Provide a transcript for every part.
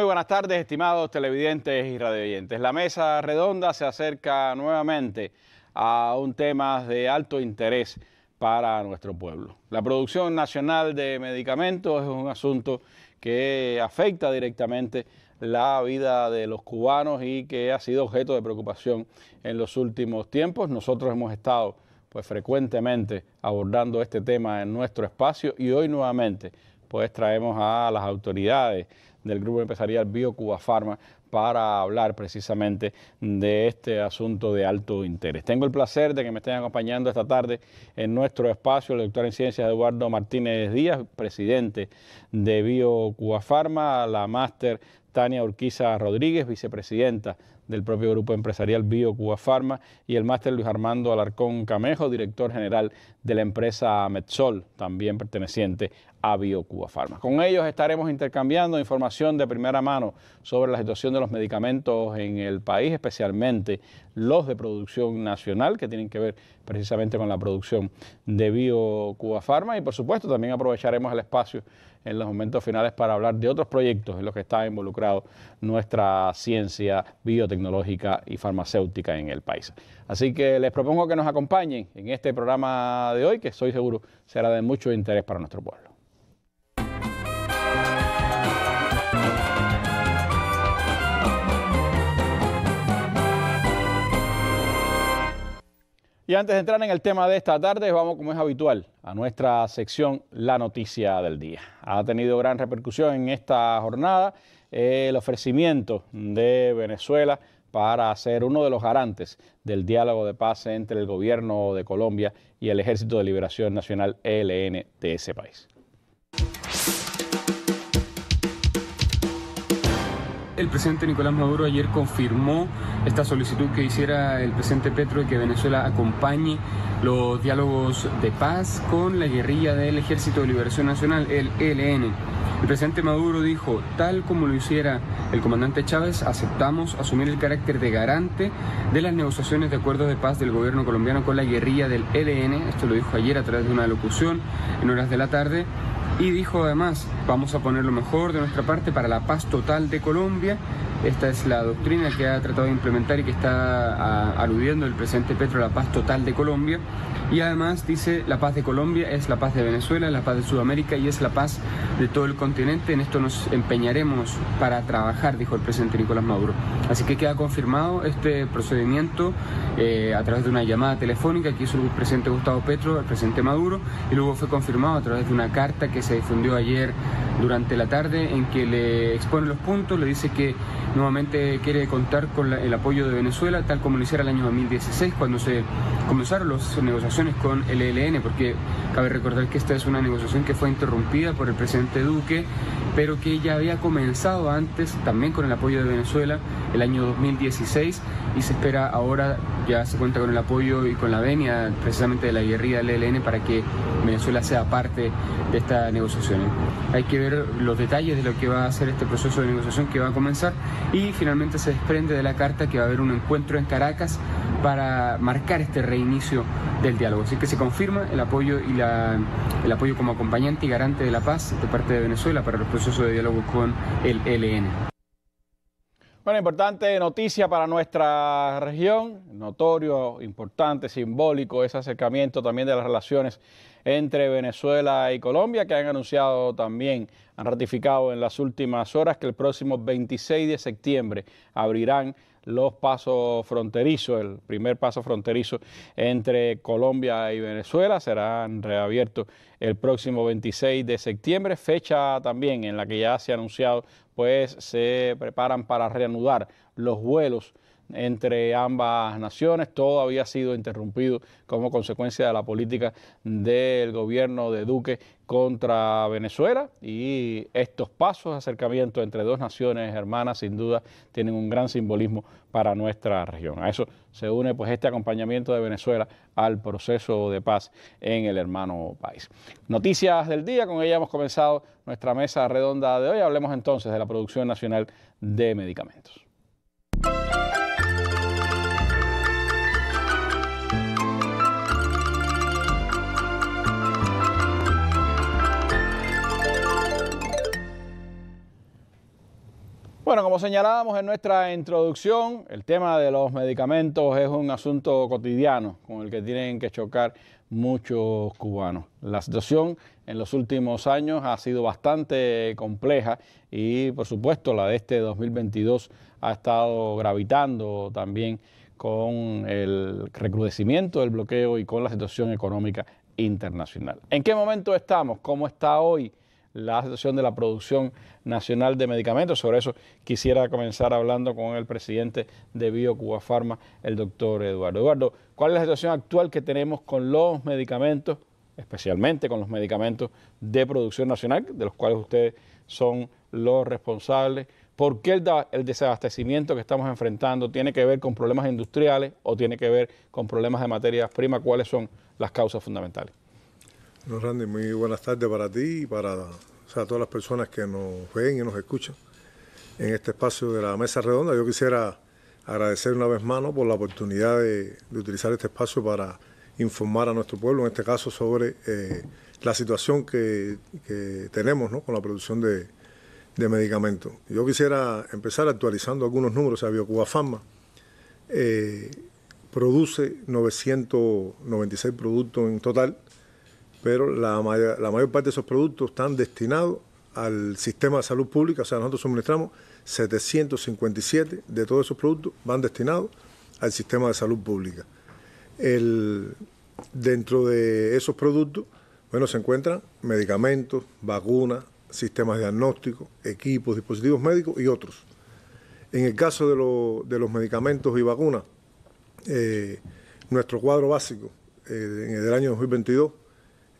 Muy buenas tardes, estimados televidentes y radioyentes. La mesa redonda se acerca nuevamente a un tema de alto interés para nuestro pueblo. La producción nacional de medicamentos es un asunto que afecta directamente la vida de los cubanos y que ha sido objeto de preocupación en los últimos tiempos. Nosotros hemos estado pues frecuentemente abordando este tema en nuestro espacio y hoy nuevamente pues traemos a las autoridades del grupo empresarial BioCuba Pharma para hablar precisamente de este asunto de alto interés. Tengo el placer de que me estén acompañando esta tarde en nuestro espacio el doctor en ciencias Eduardo Martínez Díaz, presidente de BioCuba Pharma, la máster Tania Urquiza Rodríguez, vicepresidenta del propio grupo empresarial BioCuba Pharma, y el máster Luis Armando Alarcón Camejo, director general de la empresa Metzol, también perteneciente a BioCuba Con ellos estaremos intercambiando información de primera mano sobre la situación de los medicamentos en el país, especialmente los de producción nacional, que tienen que ver precisamente con la producción de BioCuba Y por supuesto, también aprovecharemos el espacio en los momentos finales para hablar de otros proyectos en los que está involucrado nuestra ciencia biotecnológica y farmacéutica en el país. Así que les propongo que nos acompañen en este programa de hoy, que estoy seguro será de mucho interés para nuestro pueblo. Y antes de entrar en el tema de esta tarde, vamos como es habitual a nuestra sección La Noticia del Día. Ha tenido gran repercusión en esta jornada eh, el ofrecimiento de Venezuela para ser uno de los garantes del diálogo de paz entre el gobierno de Colombia y el Ejército de Liberación Nacional ELN de ese país. el presidente Nicolás Maduro ayer confirmó esta solicitud que hiciera el presidente Petro de que Venezuela acompañe los diálogos de paz con la guerrilla del Ejército de Liberación Nacional, el ELN. El presidente Maduro dijo, tal como lo hiciera el comandante Chávez, aceptamos asumir el carácter de garante de las negociaciones de acuerdos de paz del gobierno colombiano con la guerrilla del ELN. Esto lo dijo ayer a través de una locución en horas de la tarde. Y dijo además, vamos a poner lo mejor de nuestra parte para la paz total de Colombia. Esta es la doctrina que ha tratado de implementar y que está aludiendo el presidente Petro a la paz total de Colombia. Y además dice, la paz de Colombia es la paz de Venezuela, la paz de Sudamérica y es la paz de todo el continente. En esto nos empeñaremos para trabajar, dijo el presidente Nicolás Maduro. Así que queda confirmado este procedimiento eh, a través de una llamada telefónica que hizo el presidente Gustavo Petro el presidente Maduro y luego fue confirmado a través de una carta que se se difundió ayer durante la tarde en que le expone los puntos, le dice que nuevamente quiere contar con el apoyo de Venezuela, tal como lo hiciera el año 2016 cuando se comenzaron las negociaciones con el ELN, porque cabe recordar que esta es una negociación que fue interrumpida por el presidente Duque pero que ya había comenzado antes, también con el apoyo de Venezuela, el año 2016, y se espera ahora, ya se cuenta con el apoyo y con la venia precisamente de la guerrilla del ELN para que Venezuela sea parte de esta negociación. Hay que ver los detalles de lo que va a ser este proceso de negociación que va a comenzar y finalmente se desprende de la carta que va a haber un encuentro en Caracas para marcar este reinicio del diálogo. Así que se confirma el apoyo y la, el apoyo como acompañante y garante de la paz de parte de Venezuela para los procesos de diálogo con el e LN. Bueno, importante noticia para nuestra región, notorio, importante, simbólico, ese acercamiento también de las relaciones entre Venezuela y Colombia, que han anunciado también, han ratificado en las últimas horas que el próximo 26 de septiembre abrirán los pasos fronterizos, el primer paso fronterizo entre Colombia y Venezuela, serán reabiertos el próximo 26 de septiembre, fecha también en la que ya se ha anunciado, pues se preparan para reanudar los vuelos entre ambas naciones. Todo había sido interrumpido como consecuencia de la política del gobierno de Duque contra Venezuela y estos pasos de acercamiento entre dos naciones hermanas sin duda tienen un gran simbolismo para nuestra región. A eso se une pues este acompañamiento de Venezuela al proceso de paz en el hermano país. Noticias del día, con ella hemos comenzado nuestra mesa redonda de hoy. Hablemos entonces de la producción nacional de medicamentos. Bueno, como señalábamos en nuestra introducción, el tema de los medicamentos es un asunto cotidiano con el que tienen que chocar muchos cubanos. La situación en los últimos años ha sido bastante compleja y por supuesto la de este 2022 ha estado gravitando también con el recrudecimiento del bloqueo y con la situación económica internacional. ¿En qué momento estamos? ¿Cómo está hoy? la situación de la Producción Nacional de Medicamentos. Sobre eso quisiera comenzar hablando con el presidente de BioCuba Pharma, el doctor Eduardo. Eduardo, ¿cuál es la situación actual que tenemos con los medicamentos, especialmente con los medicamentos de producción nacional, de los cuales ustedes son los responsables? ¿Por qué el, el desabastecimiento que estamos enfrentando tiene que ver con problemas industriales o tiene que ver con problemas de materias primas? ¿Cuáles son las causas fundamentales? No, Randy, muy buenas tardes para ti y para todas las personas que nos ven y nos escuchan en este espacio de la mesa redonda. Yo quisiera agradecer una vez más por la oportunidad de, utilizar este espacio para informar a nuestro pueblo, en este caso sobre eh, la situación que, tenemos con la producción de, medicamentos. Yo quisiera empezar actualizando algunos números. O sea, BioCubafarma eh, produce 996 productos en total pero la mayor, parte de esos productos están destinados al sistema de salud pública, o sea, nosotros suministramos 757 de todos esos productos van destinados al sistema de salud pública. dentro de esos productos, bueno, se encuentran medicamentos, vacunas, sistemas diagnósticos, equipos, dispositivos médicos y otros. En el caso de, los medicamentos y vacunas, eh, nuestro cuadro básico eh, en el año 2022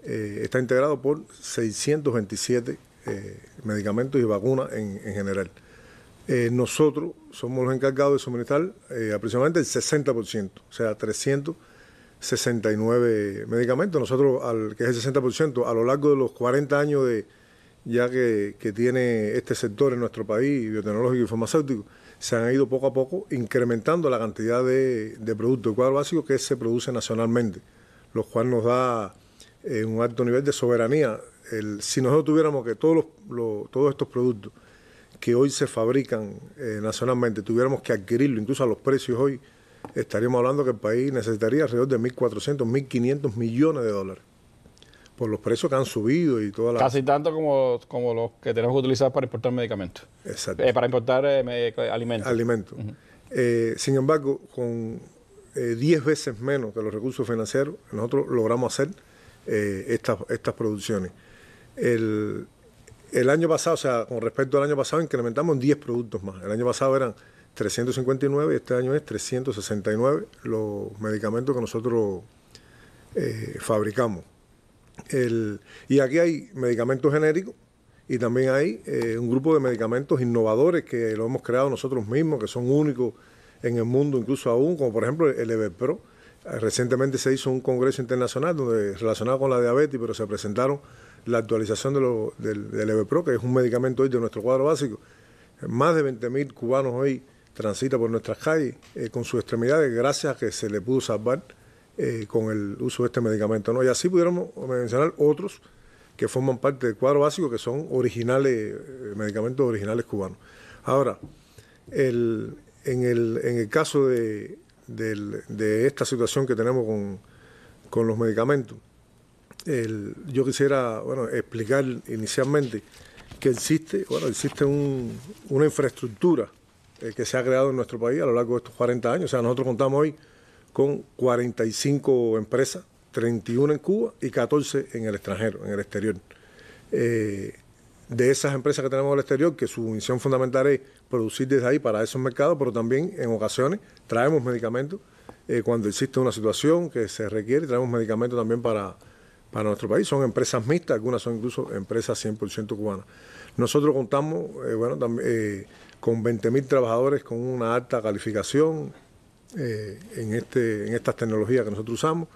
eh, está integrado por 627 eh, medicamentos y vacunas en, general. Eh, nosotros somos los encargados de suministrar aproximadamente el 60%, o sea, 369 medicamentos. Nosotros, al, que es el 60%, a lo largo de los 40 años de, ya que, tiene este sector en nuestro país, biotecnológico y farmacéutico, se han ido poco a poco incrementando la cantidad de, de productos de cuadro básico que se produce nacionalmente, lo cual nos da en un alto nivel de soberanía. El, si nosotros tuviéramos que todos, los, todos estos productos que hoy se fabrican eh, nacionalmente, tuviéramos que adquirirlo, incluso a los precios hoy, estaríamos hablando que el país necesitaría alrededor de 1.400, 1.500 millones de dólares por los precios que han subido y todas las... Casi tanto como, los que tenemos que utilizar para importar medicamentos. Exacto. Eh, para importar eh, alimentos. Alimentos. sin embargo, con 10 veces menos que los recursos financieros, nosotros logramos hacer eh, estas, estas producciones. El, año pasado, o sea, con respecto al año pasado, incrementamos 10 productos más. El año pasado eran 359 y este año es 369 los medicamentos que nosotros eh, fabricamos. y aquí hay medicamentos genéricos y también hay eh, un grupo de medicamentos innovadores que lo hemos creado nosotros mismos, que son únicos en el mundo, incluso aún, como por ejemplo el Everpro eh, recientemente se hizo un congreso internacional donde, relacionado con la diabetes, pero se presentaron la actualización de del, del que es un medicamento hoy de nuestro cuadro básico. Más de 20.000 cubanos hoy transitan por nuestras calles eh, con sus extremidades, gracias a que se le pudo salvar eh, con el uso de este medicamento. ¿no? Y así pudiéramos mencionar otros que forman parte del cuadro básico, que son originales, medicamentos originales cubanos. Ahora, el, en el caso de de esta situación que tenemos con, los medicamentos. yo quisiera bueno, explicar inicialmente que existe, bueno, existe una infraestructura eh, que se ha creado en nuestro país a lo largo de estos 40 años. O sea, nosotros contamos hoy con 45 empresas, 31 en Cuba y 14 en el extranjero, en el exterior. Eh, de esas empresas que tenemos en el exterior, que su misión fundamental es producir desde ahí para esos mercados, pero también en ocasiones traemos medicamentos eh, cuando existe una situación que se requiere, traemos medicamentos también para, para nuestro país. Son empresas mixtas, algunas son incluso empresas 100% cubanas. Nosotros contamos eh, bueno, eh, con 20.000 trabajadores con una alta calificación en, este, en estas tecnologías que nosotros usamos.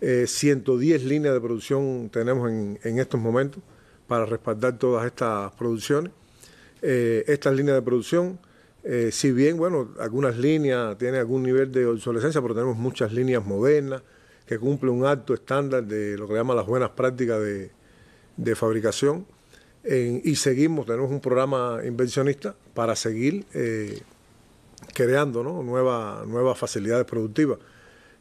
110 líneas de producción tenemos en, en estos momentos para respaldar todas estas producciones. Eh, estas líneas de producción. Eh, si bien, bueno, algunas líneas tienen algún nivel de obsolescencia, pero tenemos muchas líneas modernas que cumplen un alto estándar de lo que llaman las buenas prácticas de, fabricación. y seguimos, tenemos un programa inversionista para seguir eh, creando nuevas facilidades productivas.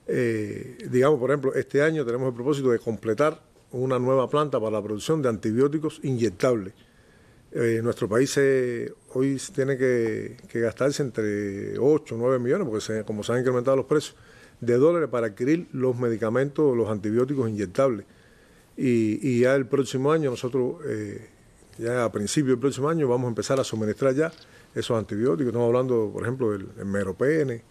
digamos, por ejemplo, este año tenemos el propósito de completar una nueva planta para la producción de antibióticos inyectables eh, nuestro país hoy tiene que, gastarse entre 8 o 9 millones, porque como se han incrementado los precios, de dólares para adquirir los medicamentos, los antibióticos inyectables. Y, ya el próximo año, nosotros, eh, ya a principio del próximo año, vamos a empezar a suministrar ya esos antibióticos. Estamos hablando, por ejemplo, del el meropene,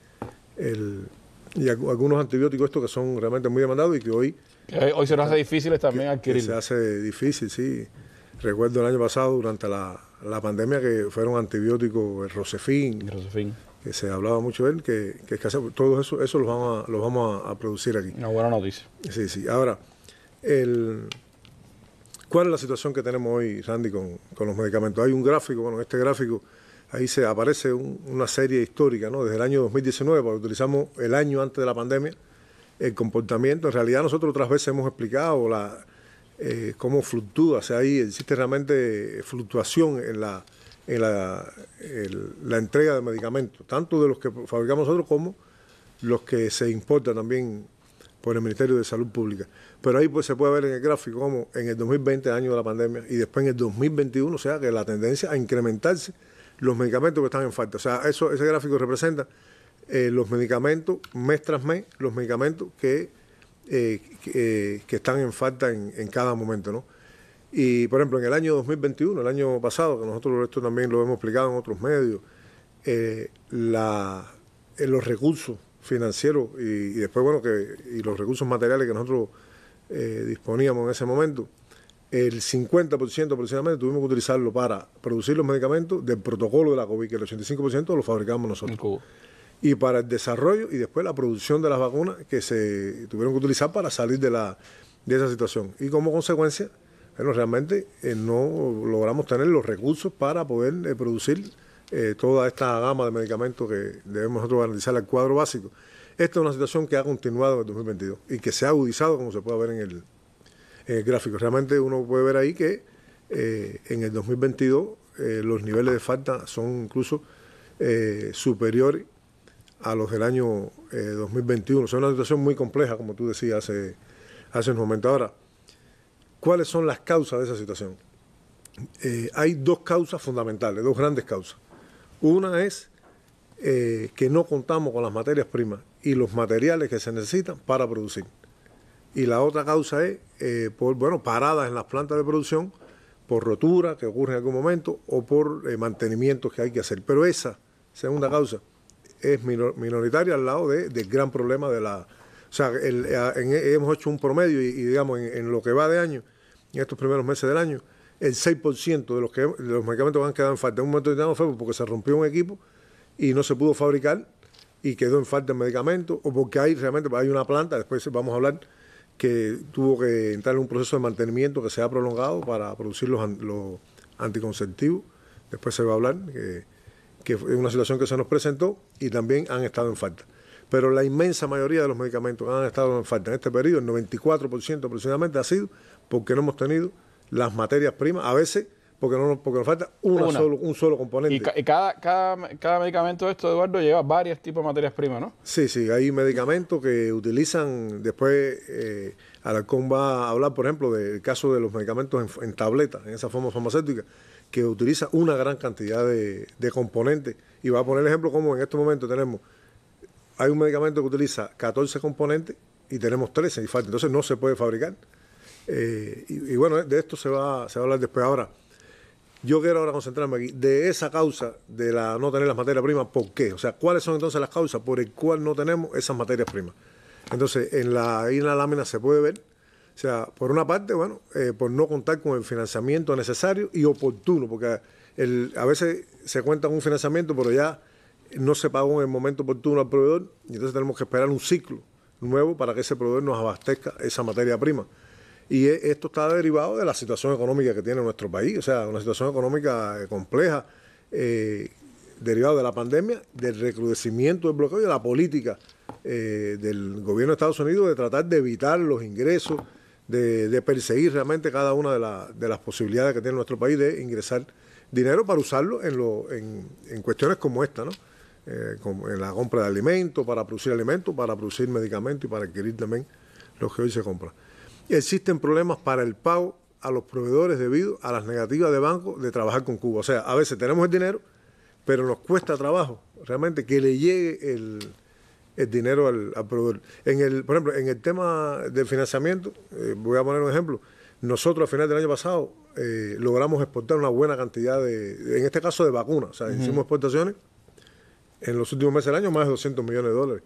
y algunos antibióticos estos que son realmente muy demandados y que hoy... Hoy, se nos hace difícil también adquirir. Se hace difícil, sí. Recuerdo el año pasado, durante la, pandemia, que fueron antibióticos, el Rosefin, que se hablaba mucho de él, que, que todo eso, eso los vamos, a, vamos a, producir aquí. Una buena noticia. Sí, sí. Ahora, el, ¿cuál es la situación que tenemos hoy, Randy, con, con los medicamentos? Hay un gráfico, bueno, en este gráfico ahí se aparece una serie histórica, ¿no? Desde el año 2019, porque utilizamos el año antes de la pandemia, el comportamiento. En realidad nosotros otras veces hemos explicado la, eh, cómo fluctúa, o sea, ahí existe realmente fluctuación en la, en la, entrega de medicamentos, tanto de los que fabricamos nosotros como los que se importan también por el Ministerio de Salud Pública. Pero ahí pues, se puede ver en el gráfico cómo en el 2020, año de la pandemia, y después en el 2021, o sea, que la tendencia a incrementarse los medicamentos que están en falta. O sea, eso, ese gráfico representa eh, los medicamentos, mes tras mes, los medicamentos que eh, eh, que, están en falta en, cada momento. Y, por ejemplo, en el año 2021, el año pasado, que nosotros esto también lo hemos explicado en otros medios, eh, los recursos financieros y, después, bueno, que, y los recursos materiales que nosotros disponíamos en ese momento, el 50% aproximadamente tuvimos que utilizarlo para producir los medicamentos del protocolo de la COVID, que el 85% lo fabricamos nosotros y para el desarrollo y después la producción de las vacunas que se tuvieron que utilizar para salir de, la, de esa situación. Y como consecuencia, bueno, realmente eh, no logramos tener los recursos para poder eh, producir eh, toda esta gama de medicamentos que debemos nosotros garantizar al cuadro básico. Esta es una situación que ha continuado en el 2022 y que se ha agudizado, como se puede ver en el gráfico. Realmente uno puede ver ahí que en el 2022 los niveles de falta son incluso superiores a los del año 2021. Eh, o sea, una situación muy compleja, como tú decías hace, hace un momento. Ahora, ¿cuáles son las causas de esa situación? Eh, hay dos causas fundamentales, dos grandes causas. Una es eh, que no contamos con las materias primas y los materiales que se necesitan para producir. Y la otra causa es, por, bueno, paradas en las plantas de producción por rotura que ocurre en algún momento o por mantenimiento que hay que hacer. Pero esa segunda causa es minoritaria al lado de, del gran problema de la... O sea, hemos hecho un promedio y, digamos, en, lo que va de año, en estos primeros meses del año, el 6% de los, que, los medicamentos que han quedado en falta en un momento determinado fue porque se rompió un equipo y no se pudo fabricar y quedó en falta el medicamento o porque hay realmente hay una planta, después vamos a hablar, que tuvo que entrar en un proceso de mantenimiento que se ha prolongado para producir los, los anticonceptivos, después se va a hablar. que que fue una situación que se nos presentó y también han estado en falta. Pero la inmensa mayoría de los medicamentos han estado en falta en este periodo, el 94% aproximadamente ha sido porque no hemos tenido las materias primas, a veces porque, no, porque nos falta un solo componente. Y, cada, cada, medicamento de esto, Eduardo, lleva varios tipos de materias primas, ¿no? Sí, sí, hay medicamentos que utilizan, después eh, Alarcón va a hablar, por ejemplo, del caso de los medicamentos en, en tabletas, en esa forma farmacéutica, que utiliza una gran cantidad de, componentes. Y va a poner el ejemplo como en este momento tenemos, hay un medicamento que utiliza 14 componentes y tenemos 13 y falta, entonces no se puede fabricar. Eh, y, bueno, de esto se va, a hablar después. Ahora, yo quiero ahora concentrarme aquí, de esa causa de la no tener las materias primas, ¿por qué? O sea, ¿cuáles son entonces las causas por el cual no tenemos esas materias primas? Entonces, en la, en la lámina se puede ver o sea, por una parte, bueno, eh, por no contar con el financiamiento necesario y oportuno, porque el, a veces se cuenta con un financiamiento, pero ya no se pagó en el momento oportuno al proveedor, y entonces tenemos que esperar un ciclo nuevo para que ese proveedor nos abastezca esa materia prima. Y e, esto está derivado de la situación económica que tiene nuestro país, o sea, una situación económica eh, compleja, eh, derivado de la pandemia, del recrudecimiento del bloqueo y de la política del gobierno de Estados Unidos de tratar de evitar los ingresos de, perseguir realmente cada una de, las posibilidades que tiene nuestro país de ingresar dinero para usarlo en, lo, en, cuestiones como esta, ¿no? Eh, como en la compra de alimentos, para producir alimentos, para producir medicamentos y para adquirir también los que hoy se compran. Existen problemas para el pago a los proveedores debido a las negativas de banco de trabajar con Cuba. O sea, a veces tenemos el dinero, pero nos cuesta trabajo realmente que le llegue el, el dinero al, productor En el, por ejemplo, en el tema del financiamiento, eh, voy a poner un ejemplo. Nosotros al final del año pasado eh, logramos exportar una buena cantidad de, en este caso de vacunas, o sea, hicimos exportaciones en los últimos meses del año más de 200 millones de dólares.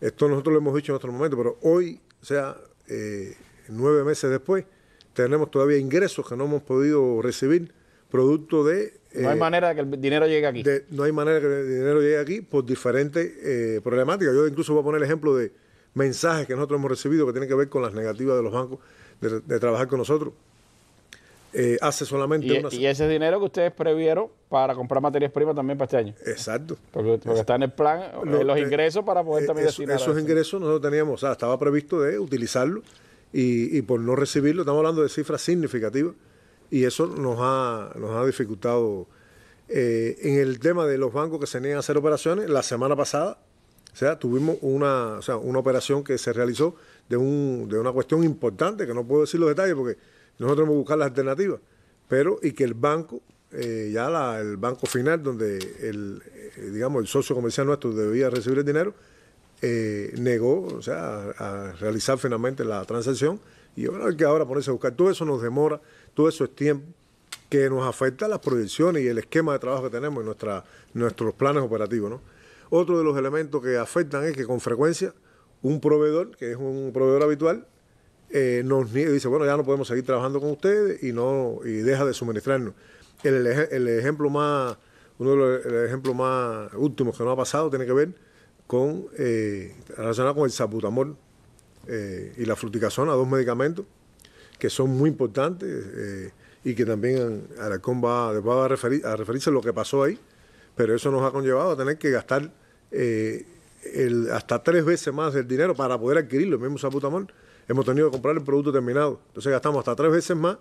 Esto nosotros lo hemos dicho en otro momento, pero hoy, o sea, eh, nueve meses después, tenemos todavía ingresos que no hemos podido recibir producto eh, de... no hay manera de que el dinero llegue aquí. no hay manera que el dinero llegue aquí por diferentes eh, problemáticas. Yo incluso voy a poner el ejemplo de mensajes que nosotros hemos recibido que tienen que ver con las negativas de los bancos de, trabajar con nosotros. Eh, hace solamente y, e- una... y ese dinero que ustedes previeron para comprar materias primas también para este año. Exacto. Porque, está en el plan de los ingresos para poder también Esos ingresos nosotros teníamos, estaba previsto de utilizarlo y por no recibirlo, estamos hablando de cifras significativas y eso nos ha, nos ha dificultado. Eh, en el tema de los bancos que se niegan a hacer operaciones, la semana pasada, o sea, tuvimos una, una operación que se realizó de, un, de una cuestión importante, que no puedo decir los detalles porque nosotros hemos buscado buscar las alternativas, pero y que el banco, eh, ya el banco final, donde el, eh, digamos, el socio comercial nuestro debía recibir el dinero, negó, o sea, a, realizar finalmente la transacción y ahora que ahora ponerse a buscar. Todo eso nos demora todo eso es tiempo que nos afecta a las proyecciones y el esquema de trabajo que tenemos en nuestra, nuestros planes operativos. Otro de los elementos que afectan es que con frecuencia un proveedor, que es un proveedor habitual, eh, nos dice, bueno, ya no podemos seguir trabajando con ustedes y, no, deja de suministrarnos. El, ejemplo más, uno de los ejemplos más últimos que nos ha pasado tiene que ver con, eh, relacionado con el sabutamol eh, y la fruticazona, dos medicamentos que son muy importantes eh, y que también Aracón va, a, referir, a, referirse a lo que pasó ahí, pero eso nos ha conllevado a tener que gastar eh, el, hasta tres veces más el dinero para poder adquirirlo, mismo Zaputamol. Hemos tenido que comprar el producto terminado, entonces gastamos hasta tres veces más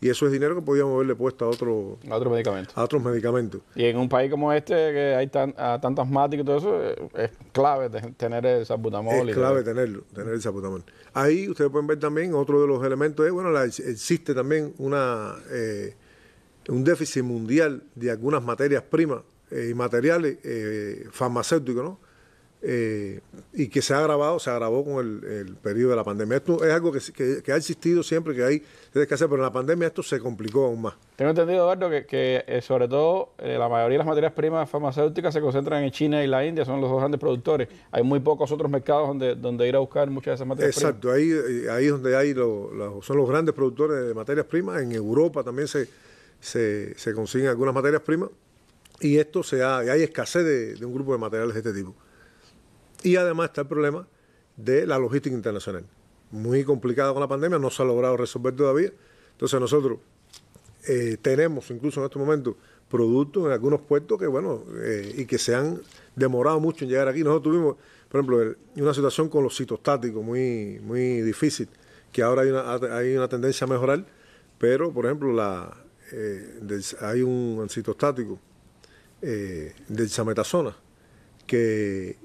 y eso es dinero que podíamos haberle puesto a otro, otro medicamento. A otros medicamentos. Y en un país como este, que hay tan, a y todo eso, es clave tener el salbutamol. Es clave tenerlo, tener el salbutamol. Ahí ustedes pueden ver también otro de los elementos es, bueno, existe también una eh, un déficit mundial de algunas materias primas eh, y materiales eh, farmacéuticos, ¿no? Eh, y que se ha agravado, se agravó con el, el periodo de la pandemia. Esto es algo que, que, ha existido siempre, que hay que pero en la pandemia esto se complicó aún más. Tengo entendido, Eduardo, que, eh, sobre todo eh, la mayoría de las materias primas farmacéuticas se concentran en China y la India, son los dos grandes productores. Hay muy pocos otros mercados donde, donde ir a buscar muchas de esas materias primas. Exacto, ahí, es donde hay son los grandes productores de materias primas. En Europa también se, se, se consiguen algunas materias primas y esto se ha, hay escasez de un grupo de materiales de este tipo. Y además está el problema de la logística internacional. Muy complicada con la pandemia, no se ha logrado resolver todavía. Entonces nosotros eh, tenemos incluso en estos momentos productos en algunos puertos que, bueno, eh, y que se han demorado mucho en llegar aquí. Nosotros tuvimos, por ejemplo, una situación con los citostáticos muy, muy difícil, que ahora hay una, hay una tendencia a mejorar, pero, por ejemplo, la, eh, hay un citostático de del que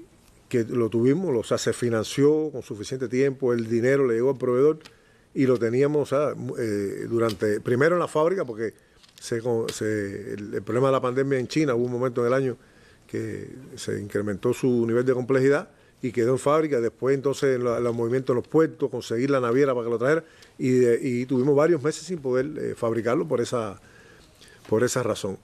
que lo tuvimos, o sea, se financió con suficiente tiempo, el dinero le llegó al proveedor y lo teníamos ah, eh, durante, primero en la fábrica, porque el, problema de la pandemia en China, hubo un momento en el año que se incrementó su nivel de complejidad y quedó en fábrica, después entonces los movimientos en los puertos, conseguir la naviera para que lo trajera, y, tuvimos varios meses sin poder eh, fabricarlo por esa, por esa razón.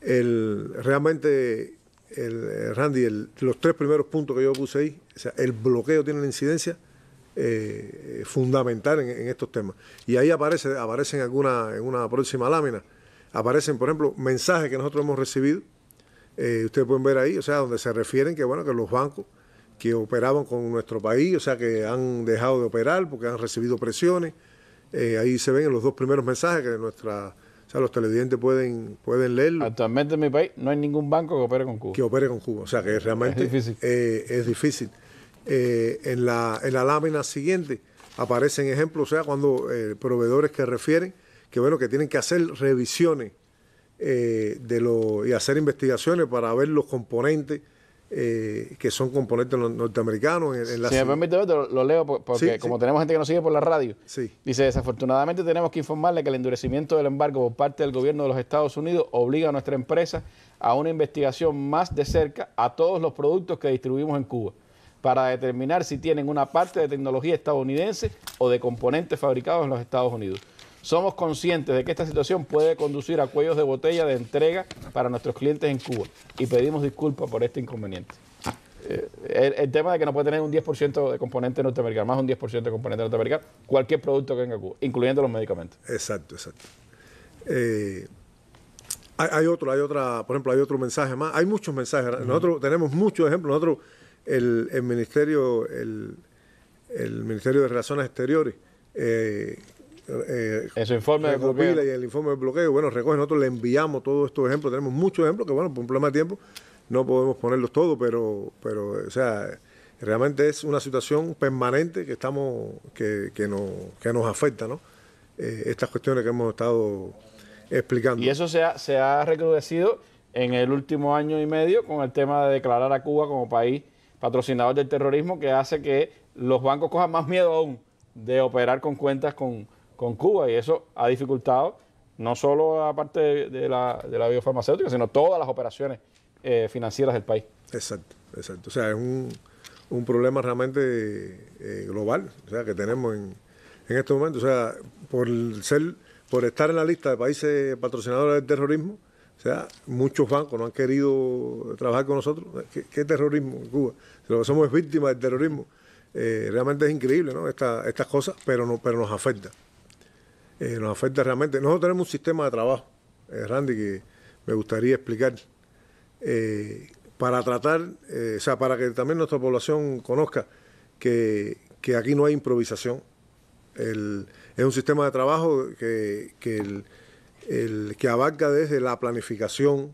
El, realmente el, eh, Randy, el, los tres primeros puntos que yo puse ahí, o sea, el bloqueo tiene una incidencia eh, fundamental en, estos temas. Y ahí aparece, aparecen alguna, en una próxima lámina, aparecen, por ejemplo, mensajes que nosotros hemos recibido, eh, ustedes pueden ver ahí, o sea, donde se refieren que, bueno, que los bancos que operaban con nuestro país, o sea, que han dejado de operar porque han recibido presiones. ahí se ven en los dos primeros mensajes que nuestra o sea, los televidentes pueden, pueden leerlo. Actualmente en mi país no hay ningún banco que opere con Cuba. Que opere con Cuba. O sea, que realmente eh, es difícil. es eh, difícil. en, la, lámina siguiente aparecen ejemplos, o sea, cuando eh, proveedores que refieren que, bueno, que tienen que hacer revisiones de lo, y hacer investigaciones para ver los componentes eh, que son componentes norteamericanos. En, la si me permite, lo, leo porque como tenemos gente que nos sigue por la radio, dice, desafortunadamente tenemos que informarle que el endurecimiento del embargo por parte del gobierno de los Estados Unidos obliga a nuestra empresa a una investigación más de cerca a todos los productos que distribuimos en Cuba para determinar si tienen una parte de tecnología estadounidense o de componentes fabricados en los Estados Unidos. Somos conscientes de que esta situación puede conducir a cuellos de botella de entrega para nuestros clientes en Cuba y pedimos disculpas por este inconveniente. Eh, el, tema de que no puede tener un 10% de componente norteamericano, más un 10% de componente norteamericano, cualquier producto que venga a Cuba, incluyendo los medicamentos. Exacto, exacto. Eh, hay, otro, hay otra, por ejemplo, hay otro mensaje más. Hay muchos mensajes. Nosotros tenemos muchos ejemplos. Nosotros, el, Ministerio, el, Ministerio de Relaciones Exteriores, eh, eh, informe de bloqueo. y el informe de bloqueo, bueno, recogen, nosotros le enviamos todos estos ejemplos, tenemos muchos ejemplos que, bueno, por un problema de tiempo no podemos ponerlos todos, pero, pero o sea, realmente es una situación permanente que estamos, que, que, nos, que nos afecta, ¿no? Eh, estas cuestiones que hemos estado explicando. Y eso se se ha recrudecido en el último año y medio con el tema de declarar a Cuba como país patrocinador del terrorismo que hace que los bancos cojan más miedo aún de operar con cuentas con, con Cuba y eso ha dificultado no solo la parte de, la, de la, biofarmacéutica, sino todas las operaciones eh, financieras del país. Exacto, exacto. O sea, es un, un problema realmente eh, global, o sea, que tenemos en, en este momento. O sea, por ser, por estar en la lista de países patrocinadores del terrorismo, o sea, muchos bancos no han querido trabajar con nosotros. ¿Qué, terrorismo en Cuba? Lo que somos víctimas del terrorismo. Eh, realmente es increíble, ¿no? Esta, estas cosas, pero, no, pero nos afecta. Eh, nos afecta realmente. Nosotros tenemos un sistema de trabajo, eh, Randy, que me gustaría explicar, eh, para tratar, o sea, para que también nuestra población conozca que, aquí no hay improvisación. es un sistema de trabajo que, abarca desde la planificación,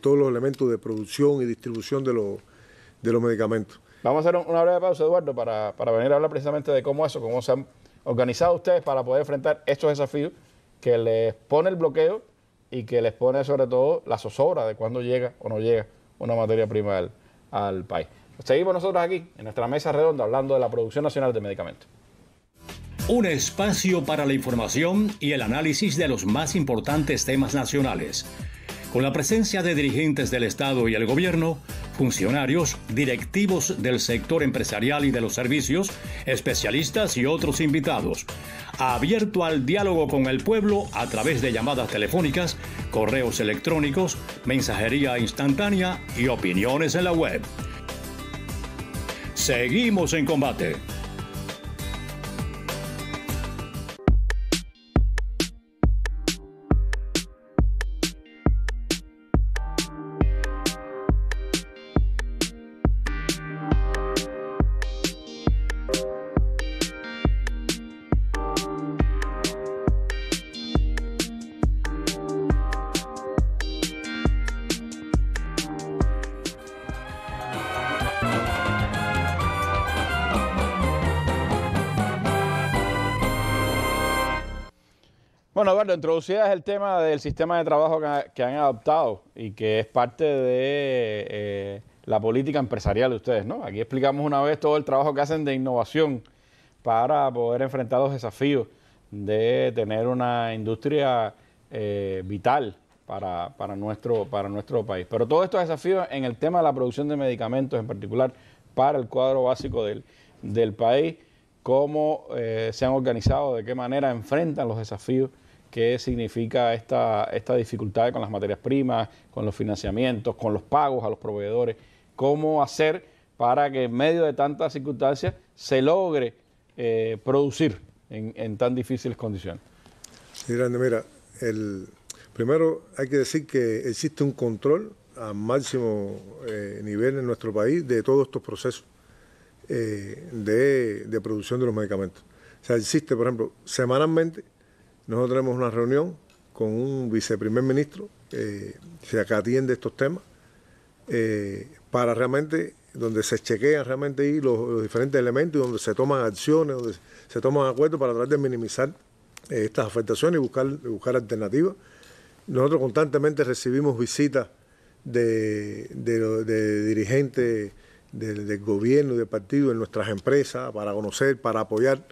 todos los elementos de producción y distribución de, los, medicamentos. Vamos a hacer una breve pausa, Eduardo, para, para venir a hablar precisamente de cómo eso, cómo se han organizados ustedes para poder enfrentar estos desafíos que les pone el bloqueo y que les pone sobre todo la zozobra de cuándo llega o no llega una materia prima al, al país. Seguimos nosotros aquí en nuestra mesa redonda hablando de la producción nacional de medicamentos. Un espacio para la información y el análisis de los más importantes temas nacionales con la presencia de dirigentes del Estado y el gobierno, funcionarios, directivos del sector empresarial y de los servicios, especialistas y otros invitados. Abierto al diálogo con el pueblo a través de llamadas telefónicas, correos electrónicos, mensajería instantánea y opiniones en la web. Seguimos en combate. Introducida es el tema del sistema de trabajo que, han adoptado y que es parte de eh, la política empresarial de ustedes, ¿no? Aquí explicamos una vez todo el trabajo que hacen de innovación para poder enfrentar los desafíos de tener una industria eh, vital para, nuestro, para nuestro país. Pero todos estos desafíos en el tema de la producción de medicamentos, en particular para el cuadro básico del, país, cómo eh, se han organizado, de qué manera enfrentan los desafíos ¿Qué significa esta, esta dificultad con las materias primas, con los financiamientos, con los pagos a los proveedores, cómo hacer para que en medio de tantas circunstancias se logre eh, producir en, tan difíciles condiciones. Sí, grande, mira, el, primero hay que decir que existe un control a máximo eh, nivel en nuestro país de todos estos procesos eh, de producción de los medicamentos. O sea, existe, por ejemplo, semanalmente nosotros tenemos una reunión con un viceprimer ministro eh, que atiende estos temas eh, para realmente, donde se chequean realmente ahí los, diferentes elementos, y donde se toman acciones, donde se toman acuerdos para tratar de minimizar eh, estas afectaciones y buscar, buscar alternativas. Nosotros constantemente recibimos visitas de, dirigentes del, gobierno y del partido en nuestras empresas para conocer, para apoyar.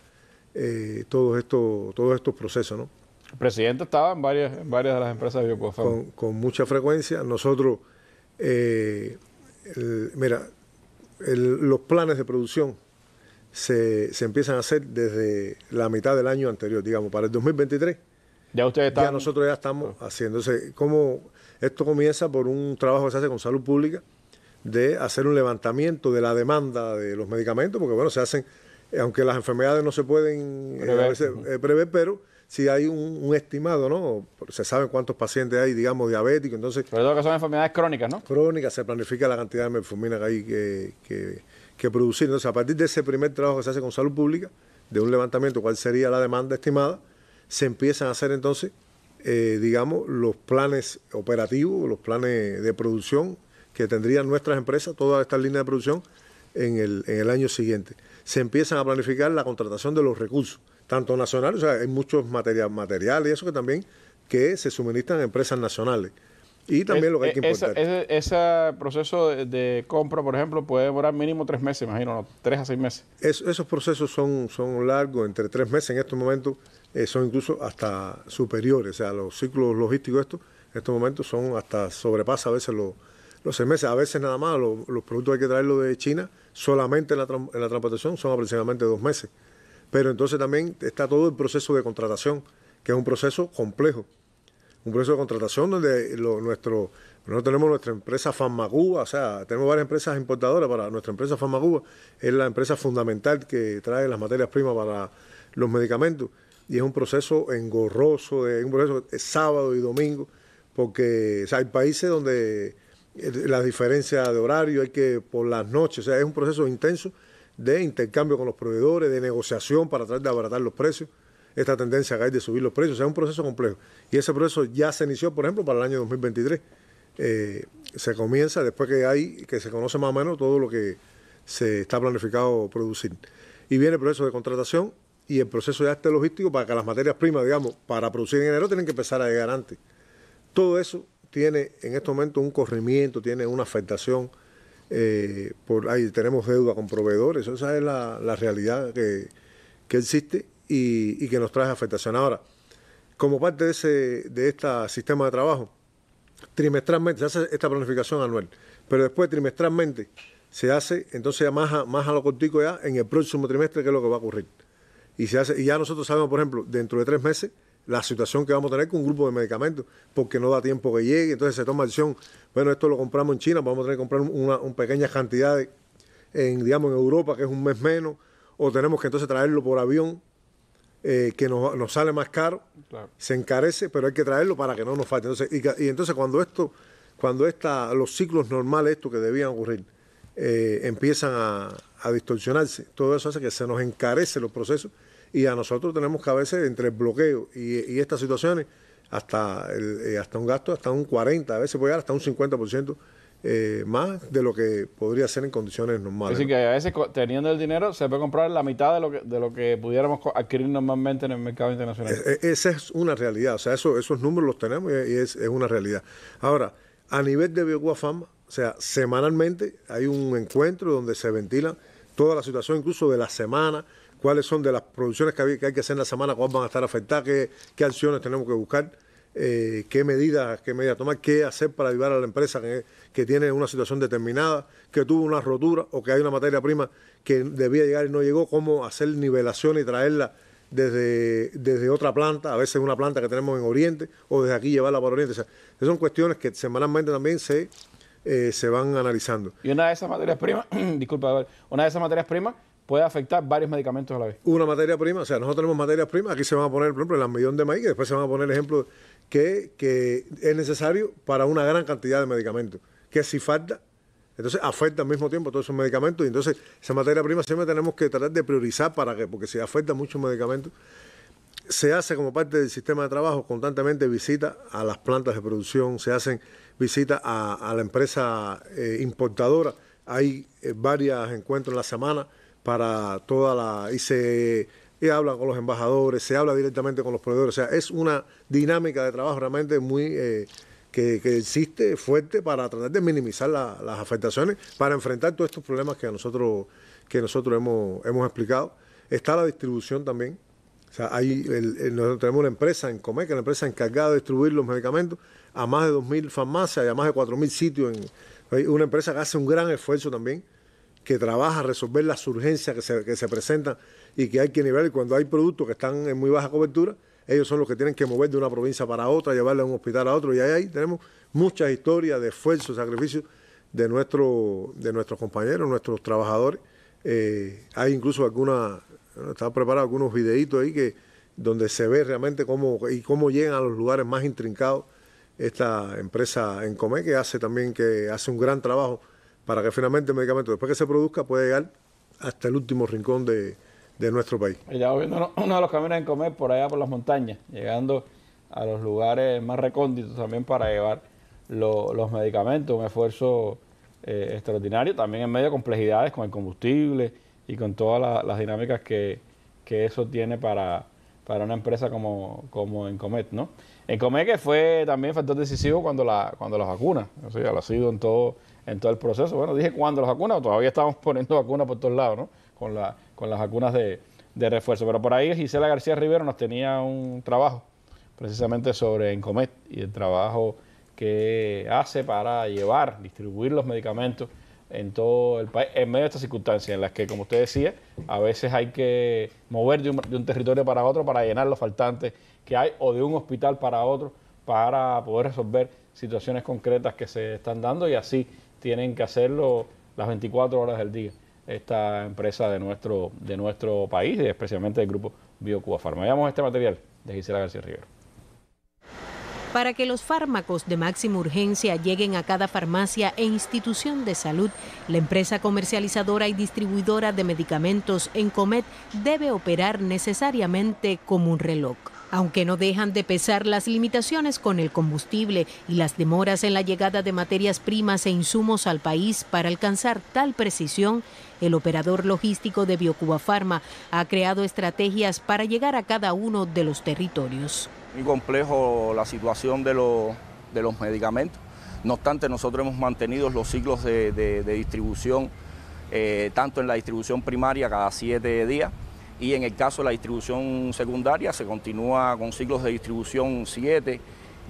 Eh, todos estos procesos. ¿no? El presidente estaba en varias, varias de las empresas por favor. Con, mucha frecuencia. Nosotros, eh, mira, los planes de producción se, se, empiezan a hacer desde la mitad del año anterior, digamos, para el 2023. Ya ustedes están... Ya nosotros ya estamos ah. haciéndose haciendo. esto comienza por un trabajo que se hace con salud pública de hacer un levantamiento de la demanda de los medicamentos, porque bueno, se hacen eh, aunque las enfermedades no se pueden eh, eh, prever, pero si hay un, estimado, ¿no? Se sabe cuántos pacientes hay, digamos, diabéticos, entonces... Pero todo que son enfermedades crónicas, ¿no? Crónicas, se planifica la cantidad de metformina que hay que, producir. Entonces, a partir de ese primer trabajo que se hace con salud pública, de un levantamiento, cuál sería la demanda estimada, se empiezan a hacer entonces, digamos, los planes operativos, los planes de producción que tendrían nuestras empresas, todas estas líneas de producción, en el año siguiente se empiezan a planificar la contratación de los recursos, tanto nacionales, o sea, hay muchos material, materiales y eso que también que se suministran a empresas nacionales. Y también lo que hay que importar. Ese, proceso de, compra, por ejemplo, puede demorar mínimo tres meses, imagino, tres a seis meses. esos procesos son, son largos, entre tres meses en estos momentos eh, son incluso hasta superiores, o sea, los ciclos logísticos estos, en estos momentos son hasta sobrepasa a veces los, seis meses, a veces nada más, los, los productos hay que traerlos de China solamente en la, transportación son aproximadamente dos meses. Pero entonces también está todo el proceso de contratación, que es un proceso complejo. Un proceso de contratación donde nuestro, nosotros tenemos nuestra empresa Farmacuba, o sea, tenemos varias empresas importadoras para nuestra empresa Farmacuba, es la empresa fundamental que trae las materias primas para los medicamentos. Y es un proceso engorroso, es un proceso sábado y domingo, porque hay países donde eh, la diferencia de horario, hay que por las noches, o sea, es un proceso intenso de intercambio con los proveedores, de negociación para tratar de abaratar los precios, esta tendencia que hay de subir los precios, es un proceso complejo. Y ese proceso ya se inició, por ejemplo, para el año 2023. Eh, se comienza después que hay, que se conoce más o menos todo lo que se está planificado producir. Y viene el proceso de contratación y el proceso ya este logístico para que las materias primas, digamos, para producir en enero tienen que empezar a llegar antes. Todo eso tiene en este momento un corrimiento, tiene una afectación. Eh, por ahí tenemos deuda con proveedores, esa es la, realidad que, que existe y, que nos trae afectación. Ahora, como parte de ese de este sistema de trabajo, trimestralmente se hace esta planificación anual, pero después trimestralmente se hace, entonces ya más a, más a lo cortico ya en el próximo trimestre, que es lo que va a ocurrir. Y, se hace, y ya nosotros sabemos, por ejemplo, dentro de tres meses, la situación que vamos a tener con un grupo de medicamentos, porque no da tiempo que llegue, entonces se toma decisión, bueno, esto lo compramos en China, vamos a tener que comprar una, pequeña cantidad en, digamos, en Europa, que es un mes menos, o tenemos que entonces traerlo por avión, eh, que nos, sale más caro, se encarece, pero hay que traerlo para que no nos falte. Entonces, y, entonces cuando esto, cuando esta, los ciclos normales, esto que debían ocurrir, eh, empiezan a, a distorsionarse, todo eso hace que se nos encarece los procesos y a nosotros tenemos que a veces entre el bloqueo y, estas situaciones hasta, eh, hasta un gasto, hasta un 40, a veces puede llegar hasta un 50%. Eh, más de lo que podría ser en condiciones normales. Así que a veces teniendo el dinero se puede comprar la mitad de lo que, de lo que pudiéramos adquirir normalmente en el mercado internacional. E, e, esa es una realidad, o sea, eso, esos números los tenemos y es, una realidad. Ahora, a nivel de Bioguafama, o sea, semanalmente hay un encuentro donde se ventila toda la situación, incluso de la semana, cuáles son de las producciones que hay que hacer en la semana, cuáles van a estar afectadas, qué, acciones tenemos que buscar, eh, qué medidas qué medidas tomar, qué hacer para ayudar a la empresa que, tiene una situación determinada, que tuvo una rotura o que hay una materia prima que debía llegar y no llegó, cómo hacer nivelación y traerla desde, desde otra planta, a veces una planta que tenemos en Oriente o desde aquí llevarla para Oriente. O sea, esas son cuestiones que semanalmente también se eh, se van analizando. Y una de esas materias primas, disculpa, una de esas materias primas puede afectar varios medicamentos a la vez. Una materia prima, o sea, nosotros tenemos materias primas, aquí se van a poner, por ejemplo, el almidón de maíz, que después se van a poner el ejemplo que, es necesario para una gran cantidad de medicamentos, que si falta, entonces afecta al mismo tiempo todos esos medicamentos, y entonces esa materia prima siempre tenemos que tratar de priorizar para que, porque si afecta muchos medicamentos, se hace como parte del sistema de trabajo constantemente visita a las plantas de producción, se hacen visitas a, la empresa eh, importadora, hay eh, varias varios encuentros en la semana para toda la... y se habla con los embajadores, se habla directamente con los proveedores, o sea, es una dinámica de trabajo realmente muy... Eh, que, existe fuerte para tratar de minimizar las afectaciones, para enfrentar todos estos problemas que nosotros, que nosotros hemos, hemos explicado. Está la distribución también. O sea, ahí nosotros tenemos una empresa en es la empresa encargada de distribuir los medicamentos a más de 2.000 farmacias y a más de 4.000 sitios. En, una empresa que hace un gran esfuerzo también que trabaja a resolver las urgencias que se, presentan y que hay que nivelar. cuando hay productos que están en muy baja cobertura, ellos son los que tienen que mover de una provincia para otra, llevarle a un hospital a otro. Y ahí, tenemos muchas historias de esfuerzo, sacrificio de, nuestro, de nuestros compañeros, nuestros trabajadores. Eh, hay incluso algunas, Está preparado algunos videitos ahí que donde se ve realmente cómo y cómo llegan a los lugares más intrincados esta empresa en que hace también que hace un gran trabajo para que finalmente el medicamento, después que se produzca, pueda llegar hasta el último rincón de, nuestro país. viendo uno de los caminos en comer por allá por las montañas, llegando a los lugares más recónditos también para llevar los medicamentos, un esfuerzo eh, extraordinario, también en medio de complejidades con el combustible y con todas las dinámicas que, eso tiene para, para una empresa como, como Encomet, ¿no? Encomet que fue también factor decisivo cuando la, cuando las vacunas, o sea, lo ha sido en todo en todo el proceso. Bueno, dije cuando las vacunas, todavía estamos poniendo vacunas por todos lados, ¿no? Con, la, con las vacunas de, refuerzo. Pero por ahí Gisela García Rivero nos tenía un trabajo precisamente sobre Encomet y el trabajo que hace para llevar, distribuir los medicamentos en todo el país, en medio de estas circunstancias en las que, como usted decía, a veces hay que mover de un territorio para otro para llenar los faltantes que hay o de un hospital para otro para poder resolver situaciones concretas que se están dando y así tienen que hacerlo las 24 horas del día esta empresa de nuestro, de nuestro país especialmente el grupo BioCuba Pharma. Veamos este material de Gisela García Rivero. Para que los fármacos de máxima urgencia lleguen a cada farmacia e institución de salud, la empresa comercializadora y distribuidora de medicamentos Encomet debe operar necesariamente como un reloj aunque no dejan de pesar las limitaciones con el combustible y las demoras en la llegada de materias primas e insumos al país para alcanzar tal precisión, el operador logístico de Biocuba Pharma ha creado estrategias para llegar a cada uno de los territorios. Muy complejo la situación de, los medicamentos. No obstante, nosotros hemos mantenido los ciclos de, distribución, eh, tanto en la distribución primaria cada siete días, y en el caso de la distribución secundaria se continúa con ciclos de distribución 7,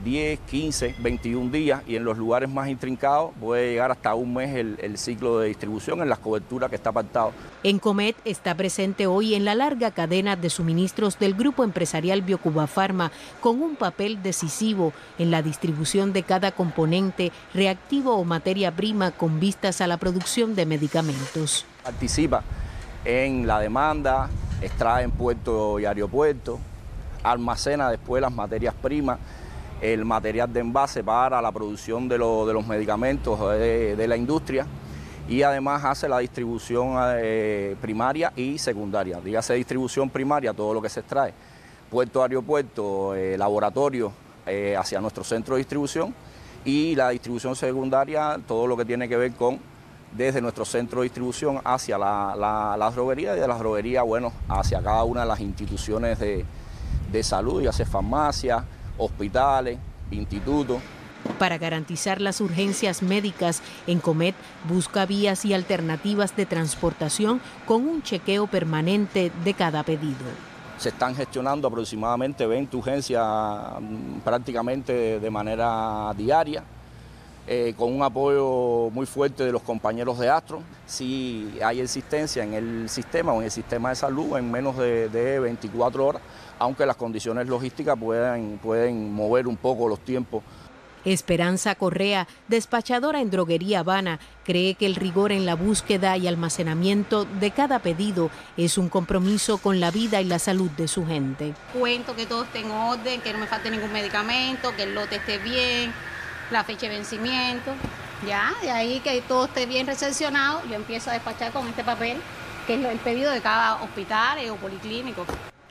10, 15, 21 días y en los lugares más intrincados puede llegar hasta un mes el, ciclo de distribución en las coberturas que está apartado. En Comet está presente hoy en la larga cadena de suministros del grupo empresarial Biocuba Pharma con un papel decisivo en la distribución de cada componente, reactivo o materia prima con vistas a la producción de medicamentos. Participa en la demanda, extrae en puerto y aeropuerto, almacena después las materias primas, el material de envase para la producción de, los medicamentos eh, de, la industria y además hace la distribución eh, primaria y secundaria. Dígase distribución primaria, todo lo que se extrae, puerto, aeropuerto, eh, laboratorio hacia nuestro centro de distribución y la distribución secundaria, todo lo que tiene que ver con desde nuestro centro de distribución hacia la, la, y de la droguería, bueno, hacia cada una de las instituciones de, salud, ...y hacia farmacias, hospitales, institutos. Para garantizar las urgencias médicas, en Comet busca vías y alternativas de transportación con un chequeo permanente de cada pedido. Se están gestionando aproximadamente 20 urgencias mm, prácticamente de manera diaria. Eh, con un apoyo muy fuerte de los compañeros de Astro. ...si hay existencia en el sistema o en el sistema de salud en menos de, 24 horas, aunque las condiciones logísticas puedan pueden mover un poco los tiempos. Esperanza Correa, despachadora en Droguería Habana, cree que el rigor en la búsqueda y almacenamiento de cada pedido es un compromiso con la vida y la salud de su gente. Cuento que todo esté en orden, que no me falte ningún medicamento, que el lote esté bien, la fecha de vencimiento, ya, de ahí que todo esté bien recepcionado, yo empiezo a despachar con este papel, que es el pedido de cada hospital eh, o policlínico.